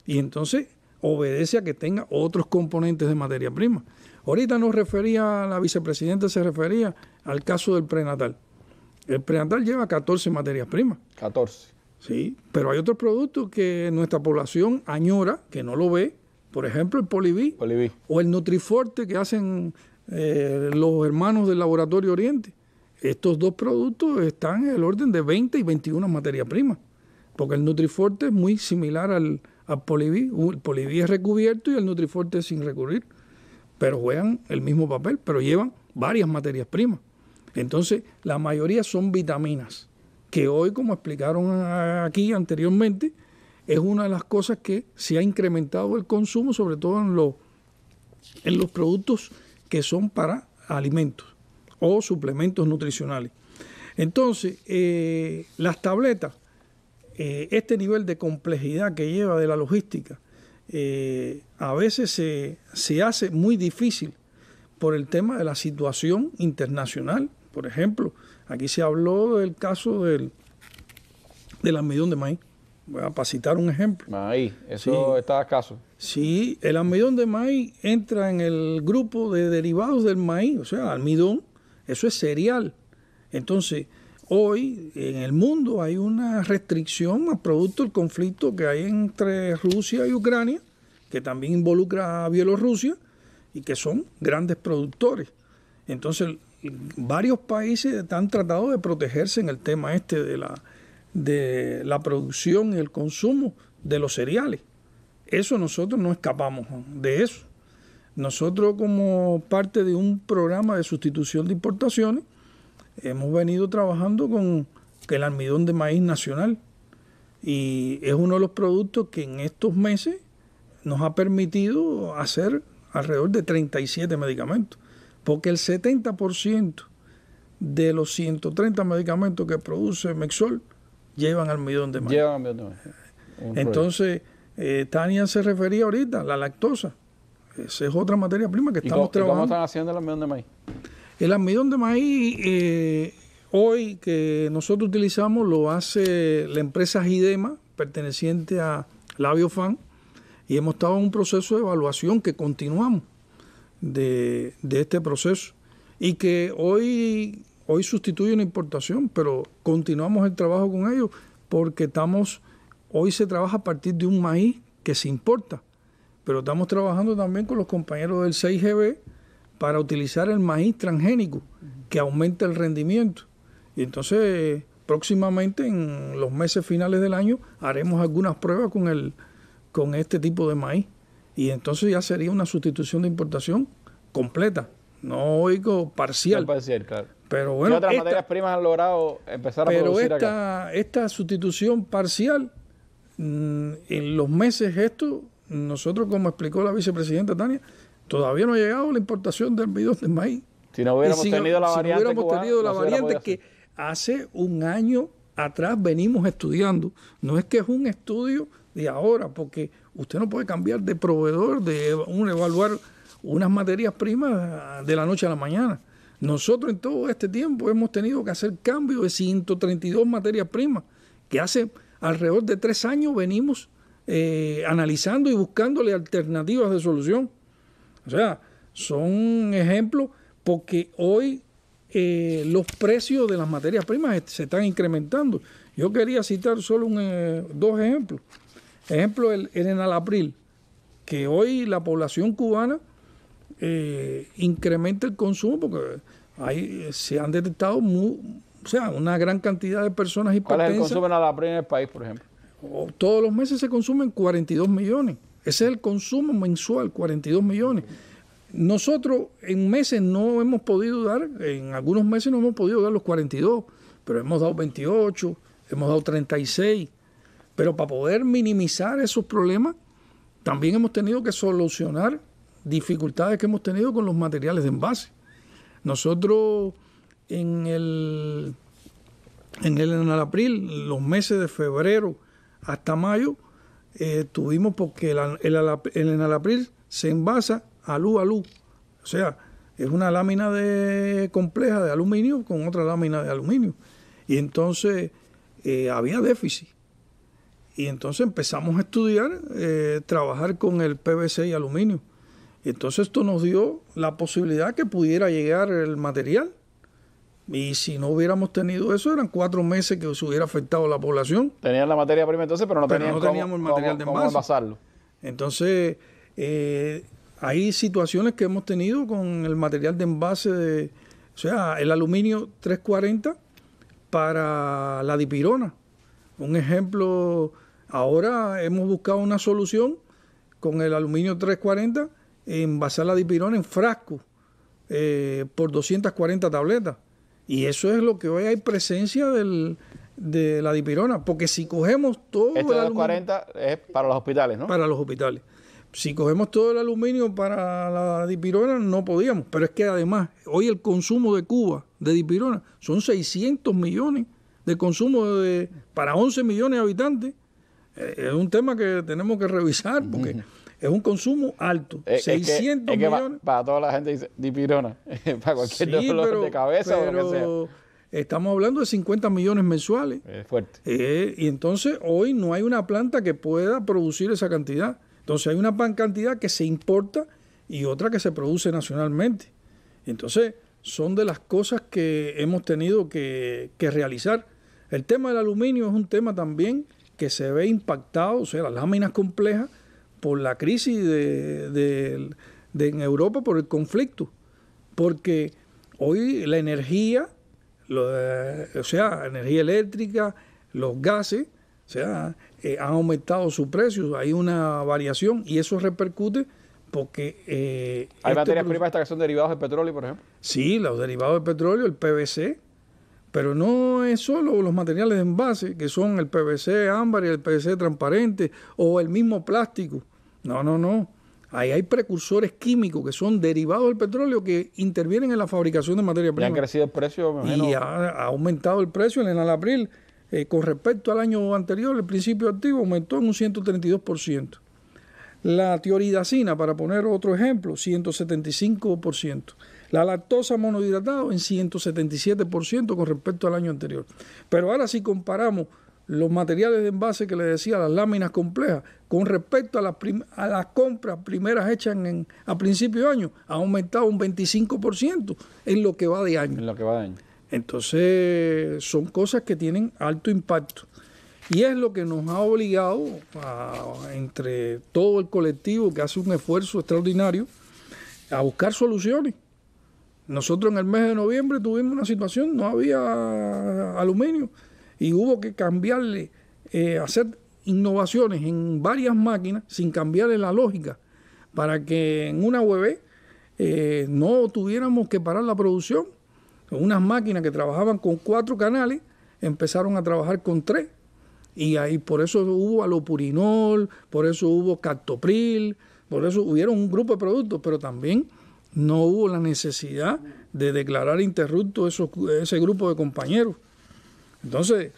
y entonces obedece a que tenga otros componentes de materia prima. Ahorita nos refería, la vicepresidenta se refería al caso del prenatal. El prenatal lleva 14 materias primas. 14. ¿sí? Pero hay otros productos que nuestra población añora, que no lo ve, por ejemplo el Poliví, o el Nutriforte que hacen eh, los hermanos del Laboratorio Oriente. Estos dos productos están en el orden de 20 y 21 materias primas, porque el Nutriforte es muy similar al, al Poliví. El Poliví es recubierto y el Nutriforte es sin recubrir, pero juegan el mismo papel, pero llevan varias materias primas. Entonces, la mayoría son vitaminas que hoy, como explicaron aquí anteriormente, es una de las cosas que se ha incrementado el consumo, sobre todo en, en los productos que son para alimentos o suplementos nutricionales. Entonces, eh, las tabletas, eh, este nivel de complejidad que lleva de la logística, eh, a veces se, se hace muy difícil por el tema de la situación internacional por ejemplo, aquí se habló del caso del, del almidón de maíz. Voy a citar un ejemplo. Maíz, eso está está acaso Sí, el almidón de maíz entra en el grupo de derivados del maíz, o sea, almidón, eso es cereal. Entonces, hoy en el mundo hay una restricción a producto del conflicto que hay entre Rusia y Ucrania, que también involucra a Bielorrusia, y que son grandes productores. Entonces, varios países han tratado de protegerse en el tema este de la, de la producción y el consumo de los cereales. Eso nosotros no escapamos de eso. Nosotros como parte de un programa de sustitución de importaciones hemos venido trabajando con el almidón de maíz nacional y es uno de los productos que en estos meses nos ha permitido hacer alrededor de 37 medicamentos porque el 70% de los 130 medicamentos que produce Mexol llevan almidón de maíz. Llevan almidón de maíz. Entonces, eh, Tania se refería ahorita, la lactosa. Esa es otra materia prima que estamos trabajando. ¿y ¿Cómo están haciendo el almidón de maíz? El almidón de maíz, eh, hoy que nosotros utilizamos, lo hace la empresa Gidema, perteneciente a Labiofan, y hemos estado en un proceso de evaluación que continuamos de, este proceso y que hoy, hoy sustituye una importación, pero continuamos el trabajo con ellos porque estamos, hoy se trabaja a partir de un maíz que se importa, pero estamos trabajando también con los compañeros del 6GB para utilizar el maíz transgénico que aumenta el rendimiento. Y entonces próximamente en los meses finales del año haremos algunas pruebas con el con este tipo de maíz y entonces ya sería una sustitución de importación completa, no oigo parcial. Pero bueno, otras materias primas han logrado empezar a pero producir esta, esta sustitución parcial, mm, en los meses estos, nosotros, como explicó la vicepresidenta Tania, todavía no ha llegado la importación del bidón de maíz. Si no hubiéramos tenido la variante, no hubiéramos tenido la variante que hace un año atrás venimos estudiando. No es que es un estudio de ahora, porque Usted no puede cambiar de proveedor, de un, evaluar unas materias primas de la noche a la mañana. Nosotros en todo este tiempo hemos tenido que hacer cambios de 132 materias primas, que hace alrededor de tres años venimos eh, analizando y buscándole alternativas de solución. O sea, son ejemplos porque hoy eh, los precios de las materias primas se están incrementando. Yo quería citar solo eh, dos ejemplos. Ejemplo, el, el enalapril, que hoy la población cubana eh, incrementa el consumo porque ahí eh, se han detectado una gran cantidad de personas ¿Cuál es el consumo en en el país, por ejemplo? todos los meses se consumen 42 millones. Ese es el consumo mensual, 42 millones. Nosotros en meses no hemos podido dar, en algunos meses no hemos podido dar los 42, pero hemos dado 28, hemos dado 36. Pero para poder minimizar esos problemas, también hemos tenido que solucionar dificultades que hemos tenido con los materiales de envase. Nosotros en el, en el, abril, los meses de febrero hasta mayo, eh, tuvimos porque el, enalapril se envasa a luz. O sea, es una lámina de compleja de aluminio con otra lámina de aluminio. Y entonces eh, había déficit. Y entonces empezamos a estudiar, eh, trabajar con el PVC y aluminio. entonces esto nos dio la posibilidad que pudiera llegar el material. Y si no hubiéramos tenido eso, eran cuatro meses que se hubiera afectado a la población. Tenían la materia prima entonces, pero no, teníamos el material de envasarlo. Entonces, eh, hay situaciones que hemos tenido con el material de envase, de, o sea, el aluminio 340 para la dipirona. Un ejemplo Ahora hemos buscado una solución con el aluminio 340 en envasar la dipirona en frasco eh, por 240 tabletas. Y eso es lo que hoy hay presencia de la dipirona, porque si cogemos todo el este aluminio, es para los hospitales, ¿no? Para los hospitales. Si cogemos todo el aluminio para la dipirona no podíamos, pero es que además hoy el consumo de Cuba de dipirona son 600 millones de consumo para 11 millones de habitantes eh, es un tema que tenemos que revisar porque es un consumo alto. 600 millones. para, toda la gente de pirona, para cualquier dolor de cabeza o Estamos hablando de 50 millones mensuales. Es fuerte. Eh, y entonces hoy no hay una planta que pueda producir esa cantidad. Entonces hay una cantidad que se importa y otra que se produce nacionalmente. Entonces son de las cosas que hemos tenido que, que realizar. El tema del aluminio es un tema también que se ve impactado, o sea, las láminas complejas, por la crisis de, en Europa, por el conflicto. Porque hoy la energía, eh, o sea, energía eléctrica, los gases, o sea, eh, han aumentado su precio, hay una variación y eso repercute porque... Eh, ¿Hay este materias primas que son derivados del petróleo, por ejemplo? Sí, los derivados del petróleo, el PVC, pero no es solo los materiales de envase, que son el PVC ámbar y el PVC transparente o el mismo plástico. No, no, no. Ahí hay precursores químicos que son derivados del petróleo que intervienen en la fabricación de materia prima. Y han crecido el precio. Y ha, aumentado el precio en el abril. Eh, con respecto al año anterior, el principio activo aumentó en un 132%. La tioridacina, para poner otro ejemplo, 175%. La lactosa monohidratado en 177% con respecto al año anterior. Pero ahora si comparamos los materiales de envase que le decía, las láminas complejas, con respecto a las, a las compras primeras hechas en, a principio de año, ha aumentado un 25% en lo que va de año. En lo que va de año. Entonces, son cosas que tienen alto impacto. Y es lo que nos ha obligado, a, entre todo el colectivo que hace un esfuerzo extraordinario, a buscar soluciones. Nosotros en el mes de noviembre tuvimos una situación, no había aluminio y hubo que cambiarle, eh, hacer innovaciones en varias máquinas sin cambiarle la lógica para que en una UEB eh, no tuviéramos que parar la producción. Unas máquinas que trabajaban con cuatro canales empezaron a trabajar con tres y ahí por eso hubo alopurinol, por eso hubo captopril, por eso hubieron un grupo de productos, pero también no hubo la necesidad de declarar interrupto ese grupo de compañeros. Entonces,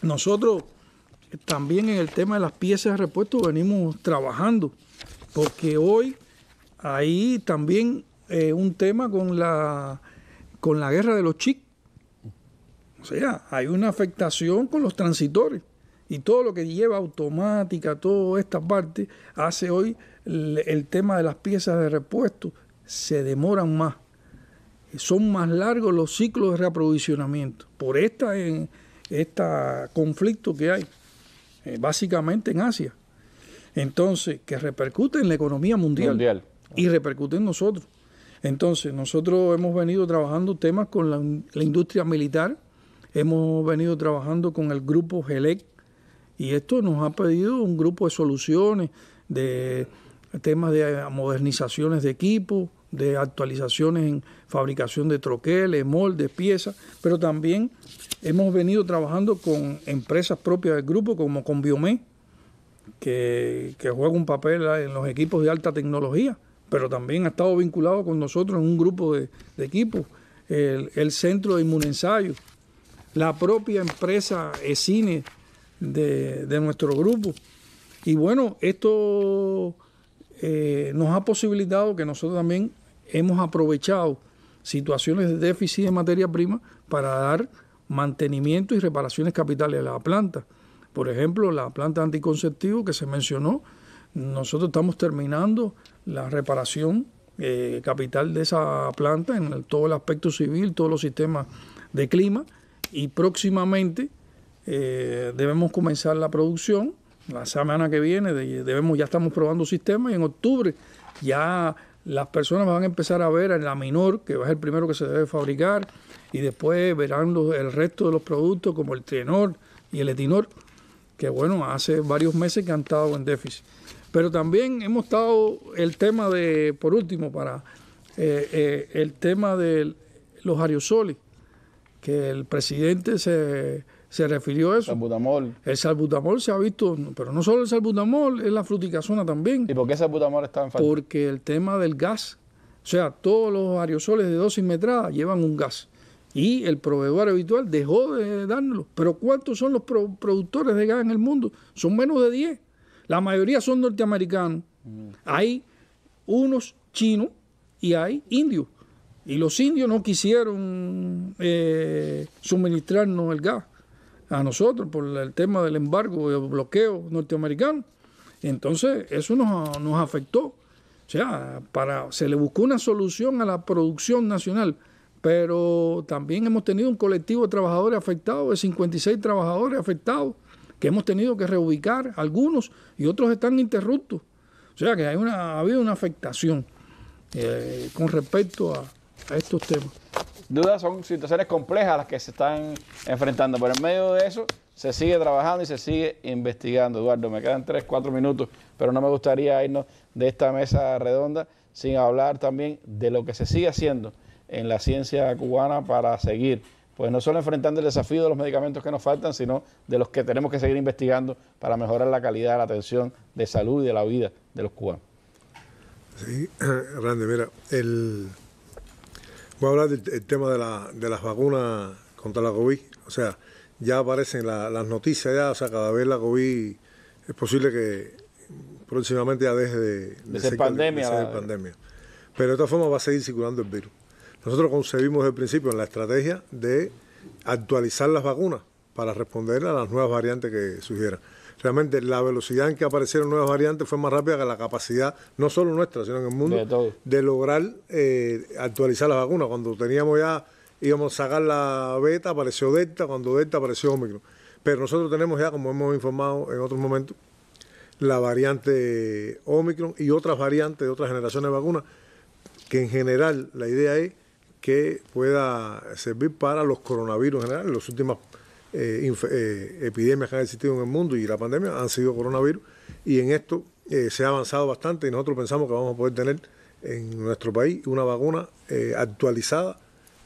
nosotros eh, también en el tema de las piezas de repuesto venimos trabajando, porque hoy hay también eh, un tema con la, con la guerra de los chic. O sea, hay una afectación con los transitores y todo lo que lleva automática, toda esta parte, hace hoy el tema de las piezas de repuesto se demoran más, son más largos los ciclos de reaprovisionamiento por esta, conflicto que hay, eh, básicamente en Asia. Entonces, que repercute en la economía mundial, y repercute en nosotros. Entonces, nosotros hemos venido trabajando temas con la industria militar, hemos venido trabajando con el grupo GELEC, y esto nos ha pedido un grupo de soluciones, de temas de modernizaciones de equipo, de actualizaciones en fabricación de troqueles, moldes, piezas, pero también hemos venido trabajando con empresas propias del grupo, como con Biomé, que, juega un papel en los equipos de alta tecnología, pero también ha estado vinculado con nosotros en un grupo de, equipos, el, Centro de Inmunensayo, la propia empresa ECINE de nuestro grupo. Y bueno, esto eh, nos ha posibilitado que nosotros también hemos aprovechado situaciones de déficit de materia prima para dar mantenimiento y reparaciones capitales a la planta. Por ejemplo, la planta anticonceptivo que se mencionó, nosotros estamos terminando la reparación eh, capital de esa planta en todo el aspecto civil, todos los sistemas de clima y próximamente eh, debemos comenzar la producción la semana que viene debemos, ya estamos probando sistemas y en octubre ya las personas van a empezar a ver el la menor, que va a ser el primero que se debe fabricar, y después verán el resto de los productos como el Trenor y el etinor, que bueno, hace varios meses que han estado en déficit. Pero también hemos estado el tema de, por último, para eh, eh, el tema de los aerosoles, que el presidente se se refirió a eso. Salbutamol. El salbutamol se ha visto, pero no solo el salbutamol, es la fruticazona también. ¿Y por qué el salbutamol está en falta? Porque el tema del gas, o sea, todos los aerosoles de dosis metradas llevan un gas. Y el proveedor habitual dejó de dárnoslo Pero ¿cuántos son los productores de gas en el mundo? Son menos de 10. La mayoría son norteamericanos. Mm. Hay unos chinos y hay indios. Y los indios no quisieron eh, suministrarnos el gas a nosotros por el tema del embargo y el bloqueo norteamericano. Entonces, eso nos, nos afectó. O sea, para, se le buscó una solución a la producción nacional, pero también hemos tenido un colectivo de trabajadores afectados, de 56 trabajadores afectados, que hemos tenido que reubicar algunos y otros están interruptos. O sea que hay una, ha habido una afectación eh, con respecto a, a estos temas. Dudas son situaciones complejas las que se están enfrentando, pero en medio de eso se sigue trabajando y se sigue investigando. Eduardo, me quedan tres, cuatro minutos, pero no me gustaría irnos de esta mesa redonda sin hablar también de lo que se sigue haciendo en la ciencia cubana para seguir, pues no solo enfrentando el desafío de los medicamentos que nos faltan, sino de los que tenemos que seguir investigando para mejorar la calidad de la atención de salud y de la vida de los cubanos. Sí, Randy, mira, el Voy a hablar del, tema de, las vacunas contra la COVID. O sea, ya aparecen las noticias, ya, o sea, cada vez la COVID es posible que próximamente ya deje de, ser, pandemia, Pero de esta forma va a seguir circulando el virus. Nosotros concebimos desde el principio en la estrategia de actualizar las vacunas para responder a las nuevas variantes que surgieran realmente la velocidad en que aparecieron nuevas variantes fue más rápida que la capacidad, no solo nuestra, sino en el mundo, de, lograr eh, actualizar las vacunas. Cuando teníamos ya, íbamos a sacar la beta, apareció Delta, cuando Delta apareció Omicron. Pero nosotros tenemos ya, como hemos informado en otros momentos, la variante Omicron y otras variantes de otras generaciones de vacunas, que en general la idea es que pueda servir para los coronavirus en general, las últimas eh, eh, epidemias que han existido en el mundo y la pandemia han sido coronavirus y en esto eh, se ha avanzado bastante y nosotros pensamos que vamos a poder tener en nuestro país una vacuna actualizada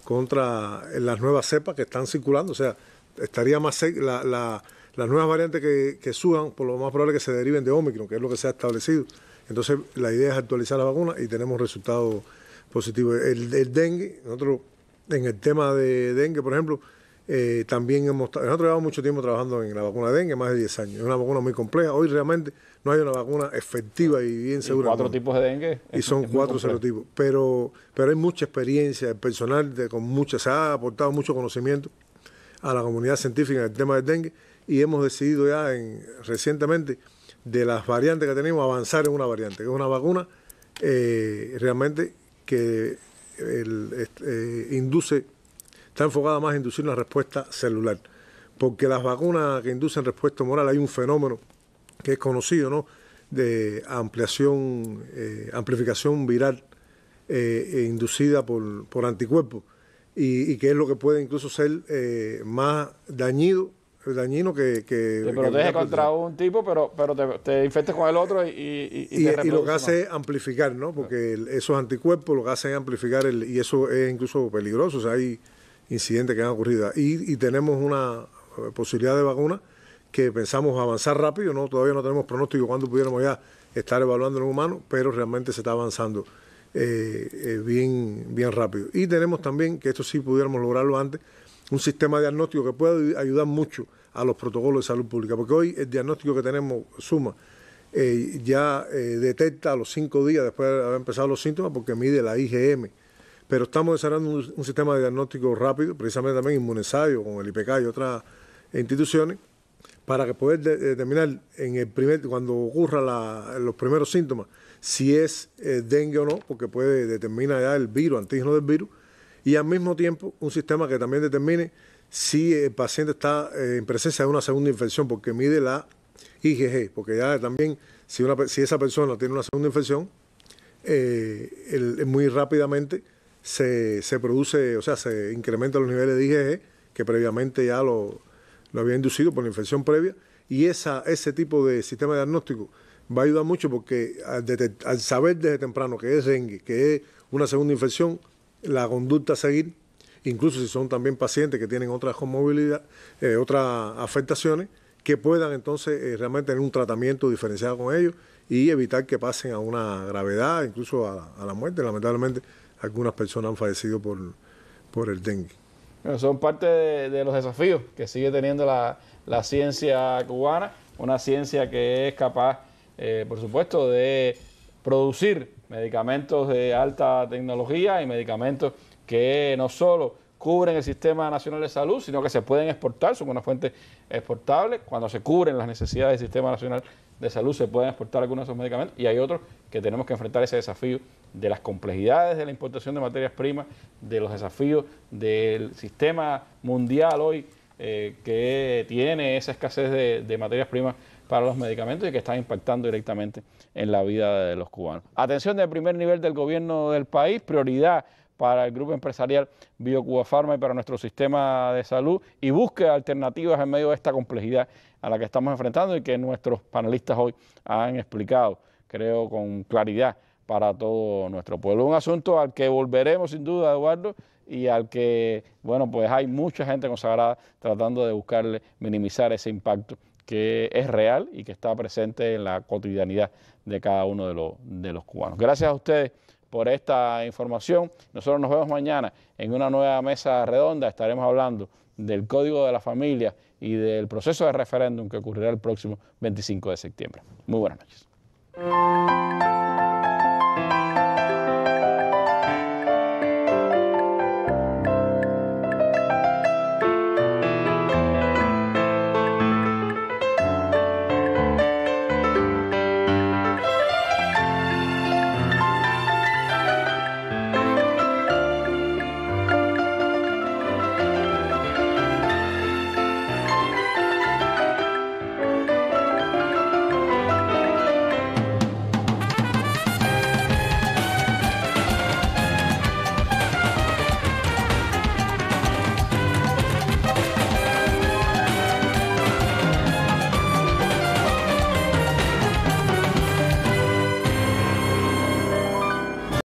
contra las nuevas cepas que están circulando, o sea, estaría más la, las nuevas variantes que, suban, por lo más probable que se deriven de Omicron, que es lo que se ha establecido. Entonces, la idea es actualizar la vacuna y tenemos resultados positivos. El, dengue, nosotros en el tema de dengue, por ejemplo, eh, también hemos, nosotros llevamos mucho tiempo trabajando en la vacuna de dengue, más de 10 años. Es una vacuna muy compleja. Hoy realmente no hay una vacuna efectiva y bien segura. cuatro tipos de dengue. Y son cuatro serotipos. Pero, pero hay mucha experiencia, el personal con mucha, se ha aportado mucho conocimiento a la comunidad científica en el tema del dengue y hemos decidido ya en, recientemente de las variantes que tenemos avanzar en una variante, que es una vacuna eh, realmente que eh, induce está enfocada más en inducir una respuesta celular. Porque las vacunas que inducen respuesta moral hay un fenómeno que es conocido, ¿no? De ampliación, eh, amplificación viral eh, e inducida por, por anticuerpos y, que es lo que puede incluso ser eh, más dañido dañino que... te protege contra un tipo, pero, pero te, te, infectes con el otro y... Y, lo que hace es amplificar, ¿no? Porque ah. esos anticuerpos lo que hacen es amplificar el, y eso es incluso peligroso. O sea, hay incidentes que han ocurrido. Y, tenemos una eh, posibilidad de vacuna que pensamos avanzar rápido, no todavía no tenemos pronóstico cuándo pudiéramos ya estar evaluando en un humano, pero realmente se está avanzando eh, eh, bien, bien rápido. Y tenemos también, que esto sí pudiéramos lograrlo antes, un sistema diagnóstico que pueda ayudar mucho a los protocolos de salud pública, porque hoy el diagnóstico que tenemos suma. ya detecta a los cinco días después de haber empezado los síntomas porque mide la IgM, pero estamos desarrollando un, sistema de diagnóstico rápido, precisamente también inmunesario con el IPK y otras instituciones, para poder determinar en el primer, cuando ocurran los primeros síntomas si es eh, dengue o no, porque puede determinar ya el virus, antígeno del virus, y al mismo tiempo un sistema que también determine si el paciente está eh, en presencia de una segunda infección, porque mide la IgG, porque ya también si, esa persona tiene una segunda infección, eh, muy rápidamente se, se produce, o sea, se incrementan los niveles de IgG, que previamente ya lo, lo había inducido por la infección previa, y esa, ese tipo de sistema de diagnóstico va a ayudar mucho porque al, saber desde temprano que es dengue, que es una segunda infección, la conducta a seguir, incluso si son también pacientes que tienen otras comorbilidades eh, otras afectaciones, que puedan entonces eh, realmente tener un tratamiento diferenciado con ellos y evitar que pasen a una gravedad, incluso a la muerte, lamentablemente algunas personas han fallecido por, por el dengue. son parte de, los desafíos que sigue teniendo la, ciencia cubana, una ciencia que es capaz, eh, por supuesto, de producir medicamentos de alta tecnología y medicamentos que no solo cubren el sistema nacional de salud, sino que se pueden exportar, son una fuente exportable. Cuando se cubren las necesidades del sistema nacional de salud, se pueden exportar algunos de esos medicamentos y hay otros que tenemos que enfrentar ese desafío de las complejidades de la importación de materias primas, de los desafíos del sistema mundial hoy eh, que tiene esa escasez de, materias primas para los medicamentos y que está impactando directamente en la vida de los cubanos. Atención de primer nivel del gobierno del país, prioridad para el grupo empresarial BioCuba Pharma y para nuestro sistema de salud y de alternativas en medio de esta complejidad a la que estamos enfrentando y que nuestros panelistas hoy han explicado, creo, con claridad para todo nuestro pueblo. Un asunto al que volveremos sin duda, Eduardo, y al que, bueno, pues hay mucha gente consagrada tratando de buscarle minimizar ese impacto que es real y que está presente en la cotidianidad de cada uno de, los, de los cubanos. Gracias a ustedes por esta información. Nosotros nos vemos mañana en una nueva mesa redonda. Estaremos hablando del Código de la Familia y del proceso de referéndum que ocurrirá el próximo 25 de septiembre. Muy buenas noches.